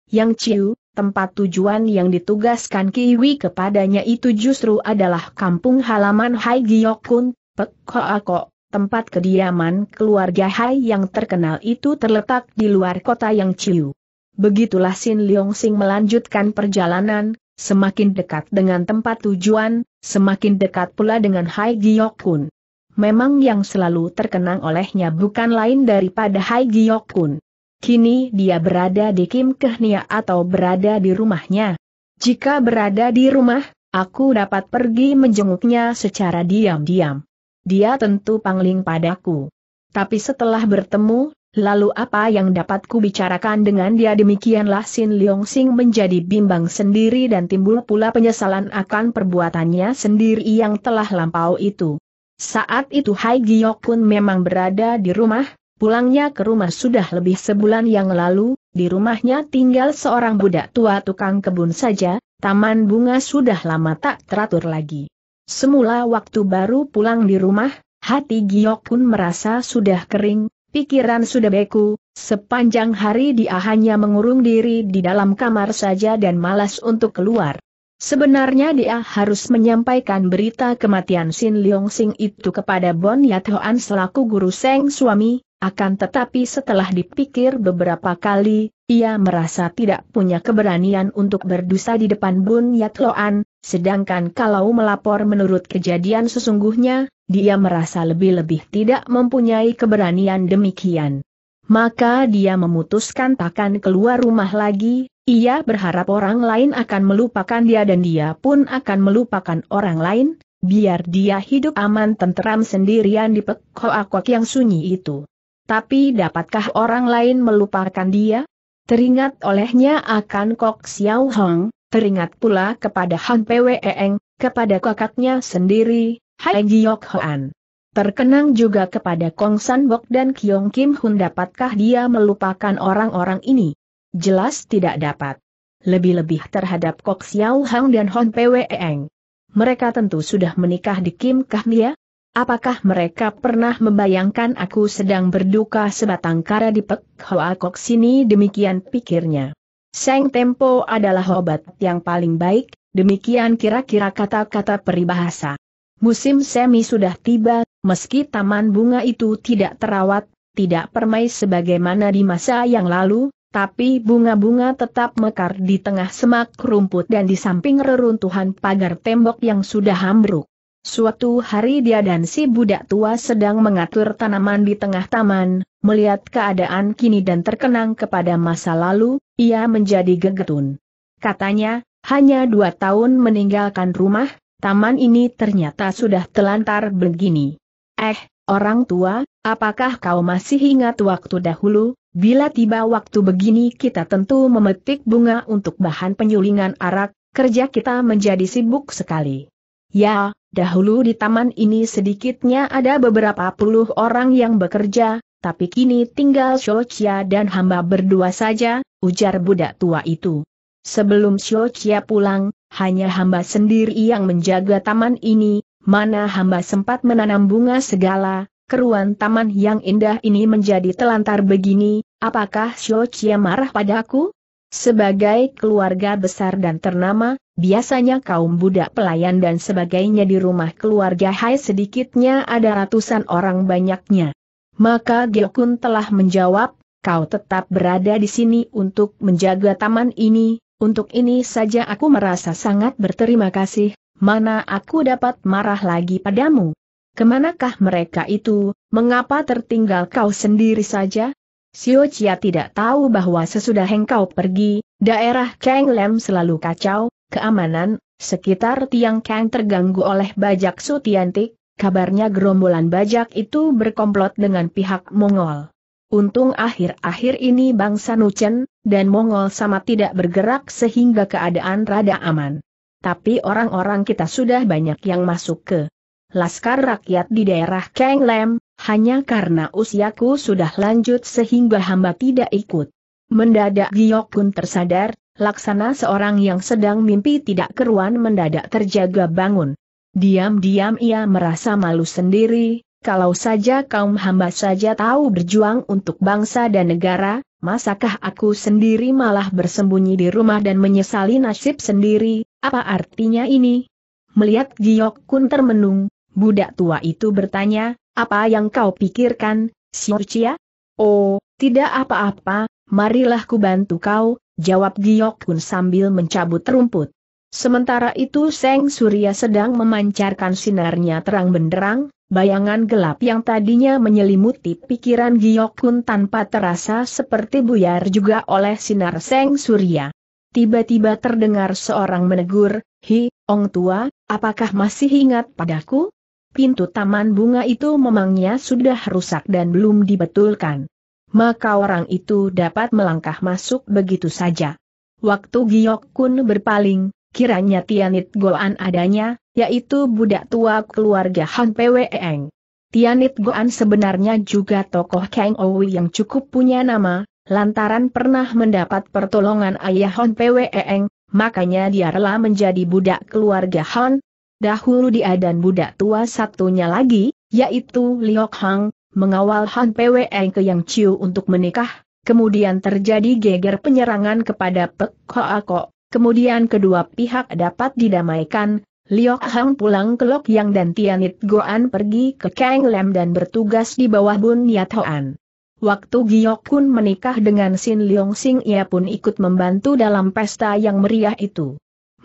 Yang Ciu, tempat tujuan yang ditugaskan Kiwi kepadanya itu justru adalah kampung halaman Hai Giokun, Pekoako, tempat kediaman keluarga Hai yang terkenal itu terletak di luar kota yang Ciu. Begitulah Sin Leong Sing melanjutkan perjalanan, semakin dekat dengan tempat tujuan, semakin dekat pula dengan Hai Giokun memang yang selalu terkenang olehnya bukan lain daripada Hai Kun. Kini dia berada di Kim Kehnia atau berada di rumahnya. Jika berada di rumah, aku dapat pergi menjenguknya secara diam-diam. Dia tentu pangling padaku. Tapi setelah bertemu, lalu apa yang dapat ku bicarakan dengan dia demikianlah Sin Leong Sing menjadi bimbang sendiri dan timbul pula penyesalan akan perbuatannya sendiri yang telah lampau itu. Saat itu Hai Giok pun memang berada di rumah, pulangnya ke rumah sudah lebih sebulan yang lalu, di rumahnya tinggal seorang budak tua tukang kebun saja, taman bunga sudah lama tak teratur lagi. Semula waktu baru pulang di rumah, hati Giok pun merasa sudah kering, pikiran sudah beku, sepanjang hari dia hanya mengurung diri di dalam kamar saja dan malas untuk keluar. Sebenarnya dia harus menyampaikan berita kematian Sin Leong Sing itu kepada Bon Yat Hoan selaku guru Seng suami, akan tetapi setelah dipikir beberapa kali, ia merasa tidak punya keberanian untuk berdosa di depan Bon Yat Hoan, sedangkan kalau melapor menurut kejadian sesungguhnya, dia merasa lebih-lebih tidak mempunyai keberanian demikian. Maka dia memutuskan takkan keluar rumah lagi, ia berharap orang lain akan melupakan dia dan dia pun akan melupakan orang lain, biar dia hidup aman tenteram sendirian di pekoak yang sunyi itu. Tapi dapatkah orang lain melupakan dia? Teringat olehnya akan Kok Xiao Hong, teringat pula kepada Han Pweeng, kepada kakaknya sendiri, Hai Giok Hoan. Terkenang juga kepada Kong San Bok dan Kiong Kim Hun dapatkah dia melupakan orang-orang ini? Jelas tidak dapat. Lebih-lebih terhadap Kok Xiao Hang dan Hon Pwe Eng. Mereka tentu sudah menikah di Kim Kahnia. Apakah mereka pernah membayangkan aku sedang berduka sebatang kara di Pek Hoa Kok sini demikian pikirnya. Seng Tempo adalah obat yang paling baik, demikian kira-kira kata-kata peribahasa. Musim semi sudah tiba, meski taman bunga itu tidak terawat, tidak permai sebagaimana di masa yang lalu, tapi bunga-bunga tetap mekar di tengah semak rumput dan di samping reruntuhan pagar tembok yang sudah ambruk. Suatu hari dia dan si budak tua sedang mengatur tanaman di tengah taman, melihat keadaan kini dan terkenang kepada masa lalu, ia menjadi gegetun. Katanya, hanya dua tahun meninggalkan rumah, taman ini ternyata sudah telantar begini. Eh, orang tua, apakah kau masih ingat waktu dahulu, Bila tiba waktu begini kita tentu memetik bunga untuk bahan penyulingan arak, kerja kita menjadi sibuk sekali. Ya, dahulu di taman ini sedikitnya ada beberapa puluh orang yang bekerja, tapi kini tinggal Shochia dan hamba berdua saja, ujar budak tua itu. Sebelum Shochia pulang, hanya hamba sendiri yang menjaga taman ini, mana hamba sempat menanam bunga segala, keruan taman yang indah ini menjadi telantar begini, apakah Chia marah padaku? Sebagai keluarga besar dan ternama, biasanya kaum budak pelayan dan sebagainya di rumah keluarga Hai sedikitnya ada ratusan orang banyaknya. Maka Geokun telah menjawab, kau tetap berada di sini untuk menjaga taman ini, untuk ini saja aku merasa sangat berterima kasih, mana aku dapat marah lagi padamu. Kemanakah mereka itu, mengapa tertinggal kau sendiri saja? Sio Chia tidak tahu bahwa sesudah engkau pergi, daerah Kang Lem selalu kacau, keamanan, sekitar tiang Kang terganggu oleh bajak Sutiantik, kabarnya gerombolan bajak itu berkomplot dengan pihak Mongol. Untung akhir-akhir ini bangsa Nuchen dan Mongol sama tidak bergerak sehingga keadaan rada aman. Tapi orang-orang kita sudah banyak yang masuk ke Laskar rakyat di daerah Kang Lem, hanya karena usiaku sudah lanjut sehingga hamba tidak ikut. Mendadak Giokun tersadar, laksana seorang yang sedang mimpi tidak keruan mendadak terjaga bangun. Diam-diam ia merasa malu sendiri, kalau saja kaum hamba saja tahu berjuang untuk bangsa dan negara, masakah aku sendiri malah bersembunyi di rumah dan menyesali nasib sendiri, apa artinya ini? Melihat Giyok Kun termenung, Budak tua itu bertanya, apa yang kau pikirkan, Siurcia? Oh, tidak apa-apa, marilah ku bantu kau, jawab Giyok Kun sambil mencabut rumput. Sementara itu Seng Surya sedang memancarkan sinarnya terang benderang, bayangan gelap yang tadinya menyelimuti pikiran Giyok Kun tanpa terasa seperti buyar juga oleh sinar Seng Surya. Tiba-tiba terdengar seorang menegur, Hi, Ong Tua, apakah masih ingat padaku? pintu taman bunga itu memangnya sudah rusak dan belum dibetulkan. Maka orang itu dapat melangkah masuk begitu saja. Waktu Giok Kun berpaling, kiranya Tianit Goan adanya, yaitu budak tua keluarga Han Pweeng. Tianit Goan sebenarnya juga tokoh Kang Owi yang cukup punya nama, lantaran pernah mendapat pertolongan ayah Han Pweeng, makanya dia rela menjadi budak keluarga Han, Dahulu dia dan budak tua satunya lagi, yaitu Liok Hang, mengawal Han Pwe ke Yang Chiu untuk menikah, kemudian terjadi geger penyerangan kepada Pek Hoa Ako. kemudian kedua pihak dapat didamaikan, Liok Hang pulang ke Lok Yang dan Tianit Goan pergi ke Kang Lam dan bertugas di bawah Bun Yat Hoan. Waktu Giok Kun menikah dengan Sin Leong Sing ia pun ikut membantu dalam pesta yang meriah itu.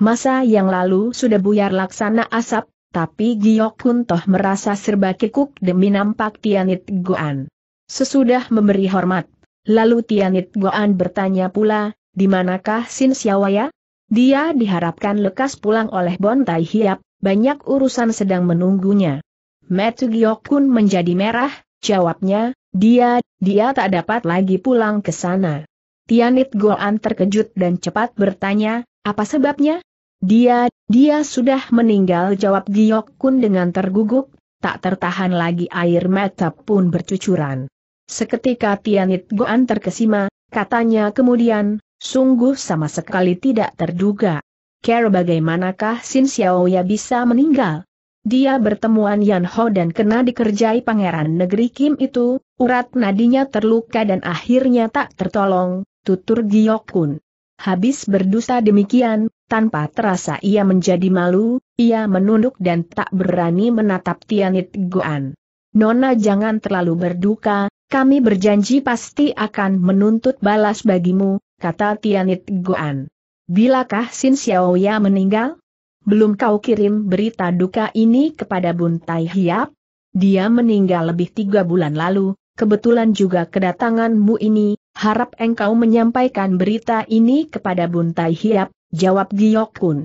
Masa yang lalu sudah buyar laksana asap, tapi Giok pun toh merasa serba kikuk demi nampak Tianit Goan. Sesudah memberi hormat, lalu Tianit Goan bertanya pula, di manakah Sin Siawaya? Dia diharapkan lekas pulang oleh Bon Hiap, banyak urusan sedang menunggunya. Metu Giok pun menjadi merah, jawabnya, dia, dia tak dapat lagi pulang ke sana. Tianit Goan terkejut dan cepat bertanya, apa sebabnya? Dia, dia sudah meninggal jawab Giok Kun dengan terguguk, tak tertahan lagi air mata pun bercucuran. Seketika Tianit Goan terkesima, katanya kemudian, sungguh sama sekali tidak terduga. Care bagaimanakah Sin Xiaoya bisa meninggal? Dia bertemuan Yan Ho dan kena dikerjai pangeran negeri Kim itu, urat nadinya terluka dan akhirnya tak tertolong, tutur Giok Kun. Habis berdusta demikian, tanpa terasa ia menjadi malu, ia menunduk dan tak berani menatap Tianit Goan. Nona jangan terlalu berduka, kami berjanji pasti akan menuntut balas bagimu, kata Tianit Goan. Bilakah Sin Xiaoya meninggal? Belum kau kirim berita duka ini kepada Bun Tai Hiap? Dia meninggal lebih tiga bulan lalu, kebetulan juga kedatanganmu ini, harap engkau menyampaikan berita ini kepada Bun Tai Hiap, Jawab Giok Kun.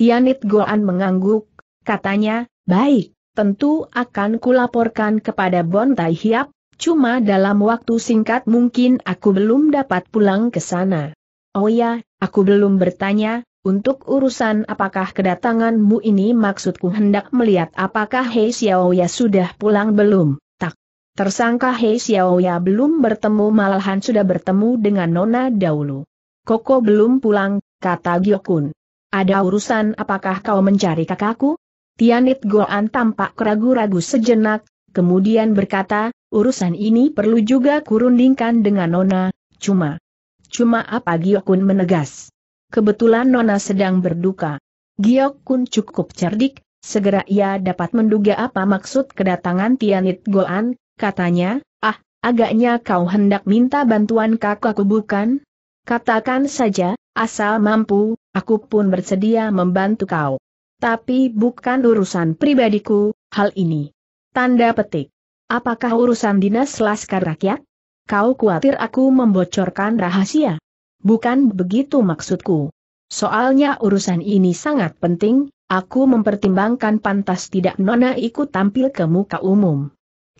Tianit Goan mengangguk, katanya, baik, tentu akan kulaporkan kepada Bon Tai Hiap, cuma dalam waktu singkat mungkin aku belum dapat pulang ke sana. Oh ya, aku belum bertanya, untuk urusan apakah kedatanganmu ini maksudku hendak melihat apakah Hei Xiaoya sudah pulang belum, tak. Tersangka Hei Xiaoya belum bertemu malahan sudah bertemu dengan Nona dahulu. Koko belum pulang, kata Gyokun. Ada urusan apakah kau mencari kakakku? Tianit Goan tampak ragu-ragu sejenak, kemudian berkata, urusan ini perlu juga kurundingkan dengan Nona, cuma. Cuma apa Gyokun menegas? Kebetulan Nona sedang berduka. Gyokun cukup cerdik, segera ia dapat menduga apa maksud kedatangan Tianit Goan, katanya, ah, agaknya kau hendak minta bantuan kakakku bukan? Katakan saja, Asal mampu, aku pun bersedia membantu kau. Tapi bukan urusan pribadiku, hal ini. Tanda petik. Apakah urusan dinas laskar rakyat? Kau khawatir aku membocorkan rahasia? Bukan begitu maksudku. Soalnya urusan ini sangat penting, aku mempertimbangkan pantas tidak Nona ikut tampil ke muka umum.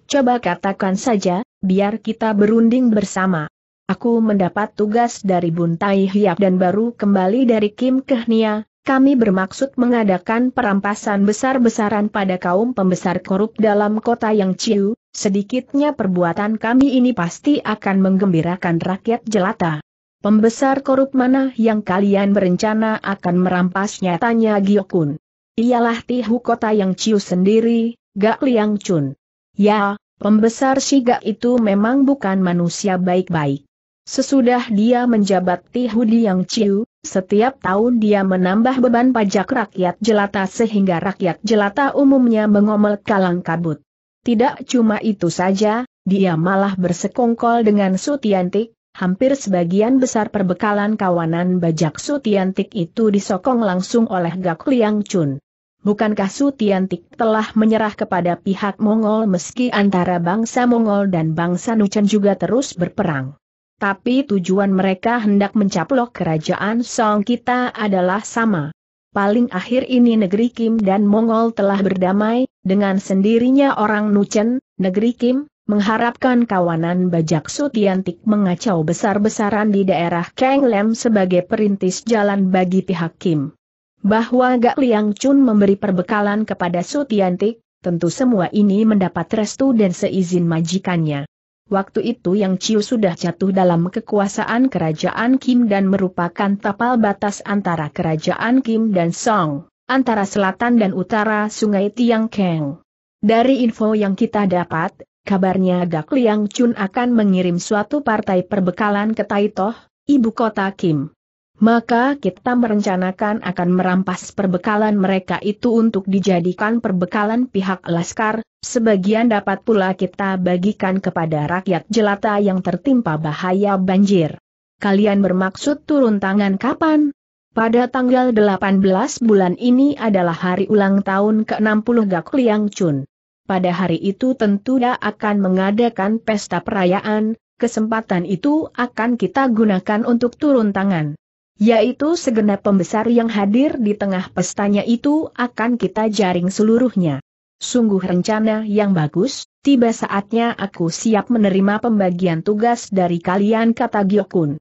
Coba katakan saja, biar kita berunding bersama. Aku mendapat tugas dari Buntai Hiap dan baru kembali dari Kim Kehnia, kami bermaksud mengadakan perampasan besar-besaran pada kaum pembesar korup dalam kota yang ciu, sedikitnya perbuatan kami ini pasti akan menggembirakan rakyat jelata. Pembesar korup mana yang kalian berencana akan merampasnya tanya Giokun. Ialah Tihu kota yang ciu sendiri, Gak Liang Chun. Ya, pembesar Shiga itu memang bukan manusia baik-baik. Sesudah dia menjabat Tihudi yang Ciu, setiap tahun dia menambah beban pajak rakyat jelata sehingga rakyat jelata umumnya mengomel kalang kabut. Tidak cuma itu saja, dia malah bersekongkol dengan Sutiantik, hampir sebagian besar perbekalan kawanan bajak Sutiantik itu disokong langsung oleh Gak Liang Chun. Bukankah Sutiantik telah menyerah kepada pihak Mongol meski antara bangsa Mongol dan bangsa Nucan juga terus berperang? tapi tujuan mereka hendak mencaplok kerajaan Song kita adalah sama. Paling akhir ini negeri Kim dan Mongol telah berdamai, dengan sendirinya orang Nuchen, negeri Kim, mengharapkan kawanan bajak Sutiantik mengacau besar-besaran di daerah Kang sebagai perintis jalan bagi pihak Kim. Bahwa Gak Liang Chun memberi perbekalan kepada Sutiantik, tentu semua ini mendapat restu dan seizin majikannya. Waktu itu yang Chiu sudah jatuh dalam kekuasaan kerajaan Kim dan merupakan tapal batas antara kerajaan Kim dan Song, antara selatan dan utara sungai Tiang Keng. Dari info yang kita dapat, kabarnya Gak Liang Chun akan mengirim suatu partai perbekalan ke Taitoh, ibu kota Kim maka kita merencanakan akan merampas perbekalan mereka itu untuk dijadikan perbekalan pihak Laskar, sebagian dapat pula kita bagikan kepada rakyat jelata yang tertimpa bahaya banjir. Kalian bermaksud turun tangan kapan? Pada tanggal 18 bulan ini adalah hari ulang tahun ke-60 Gak Liang Chun. Pada hari itu tentu dia akan mengadakan pesta perayaan, kesempatan itu akan kita gunakan untuk turun tangan yaitu segenap pembesar yang hadir di tengah pestanya itu akan kita jaring seluruhnya. Sungguh rencana yang bagus, tiba saatnya aku siap menerima pembagian tugas dari kalian kata Gyokun.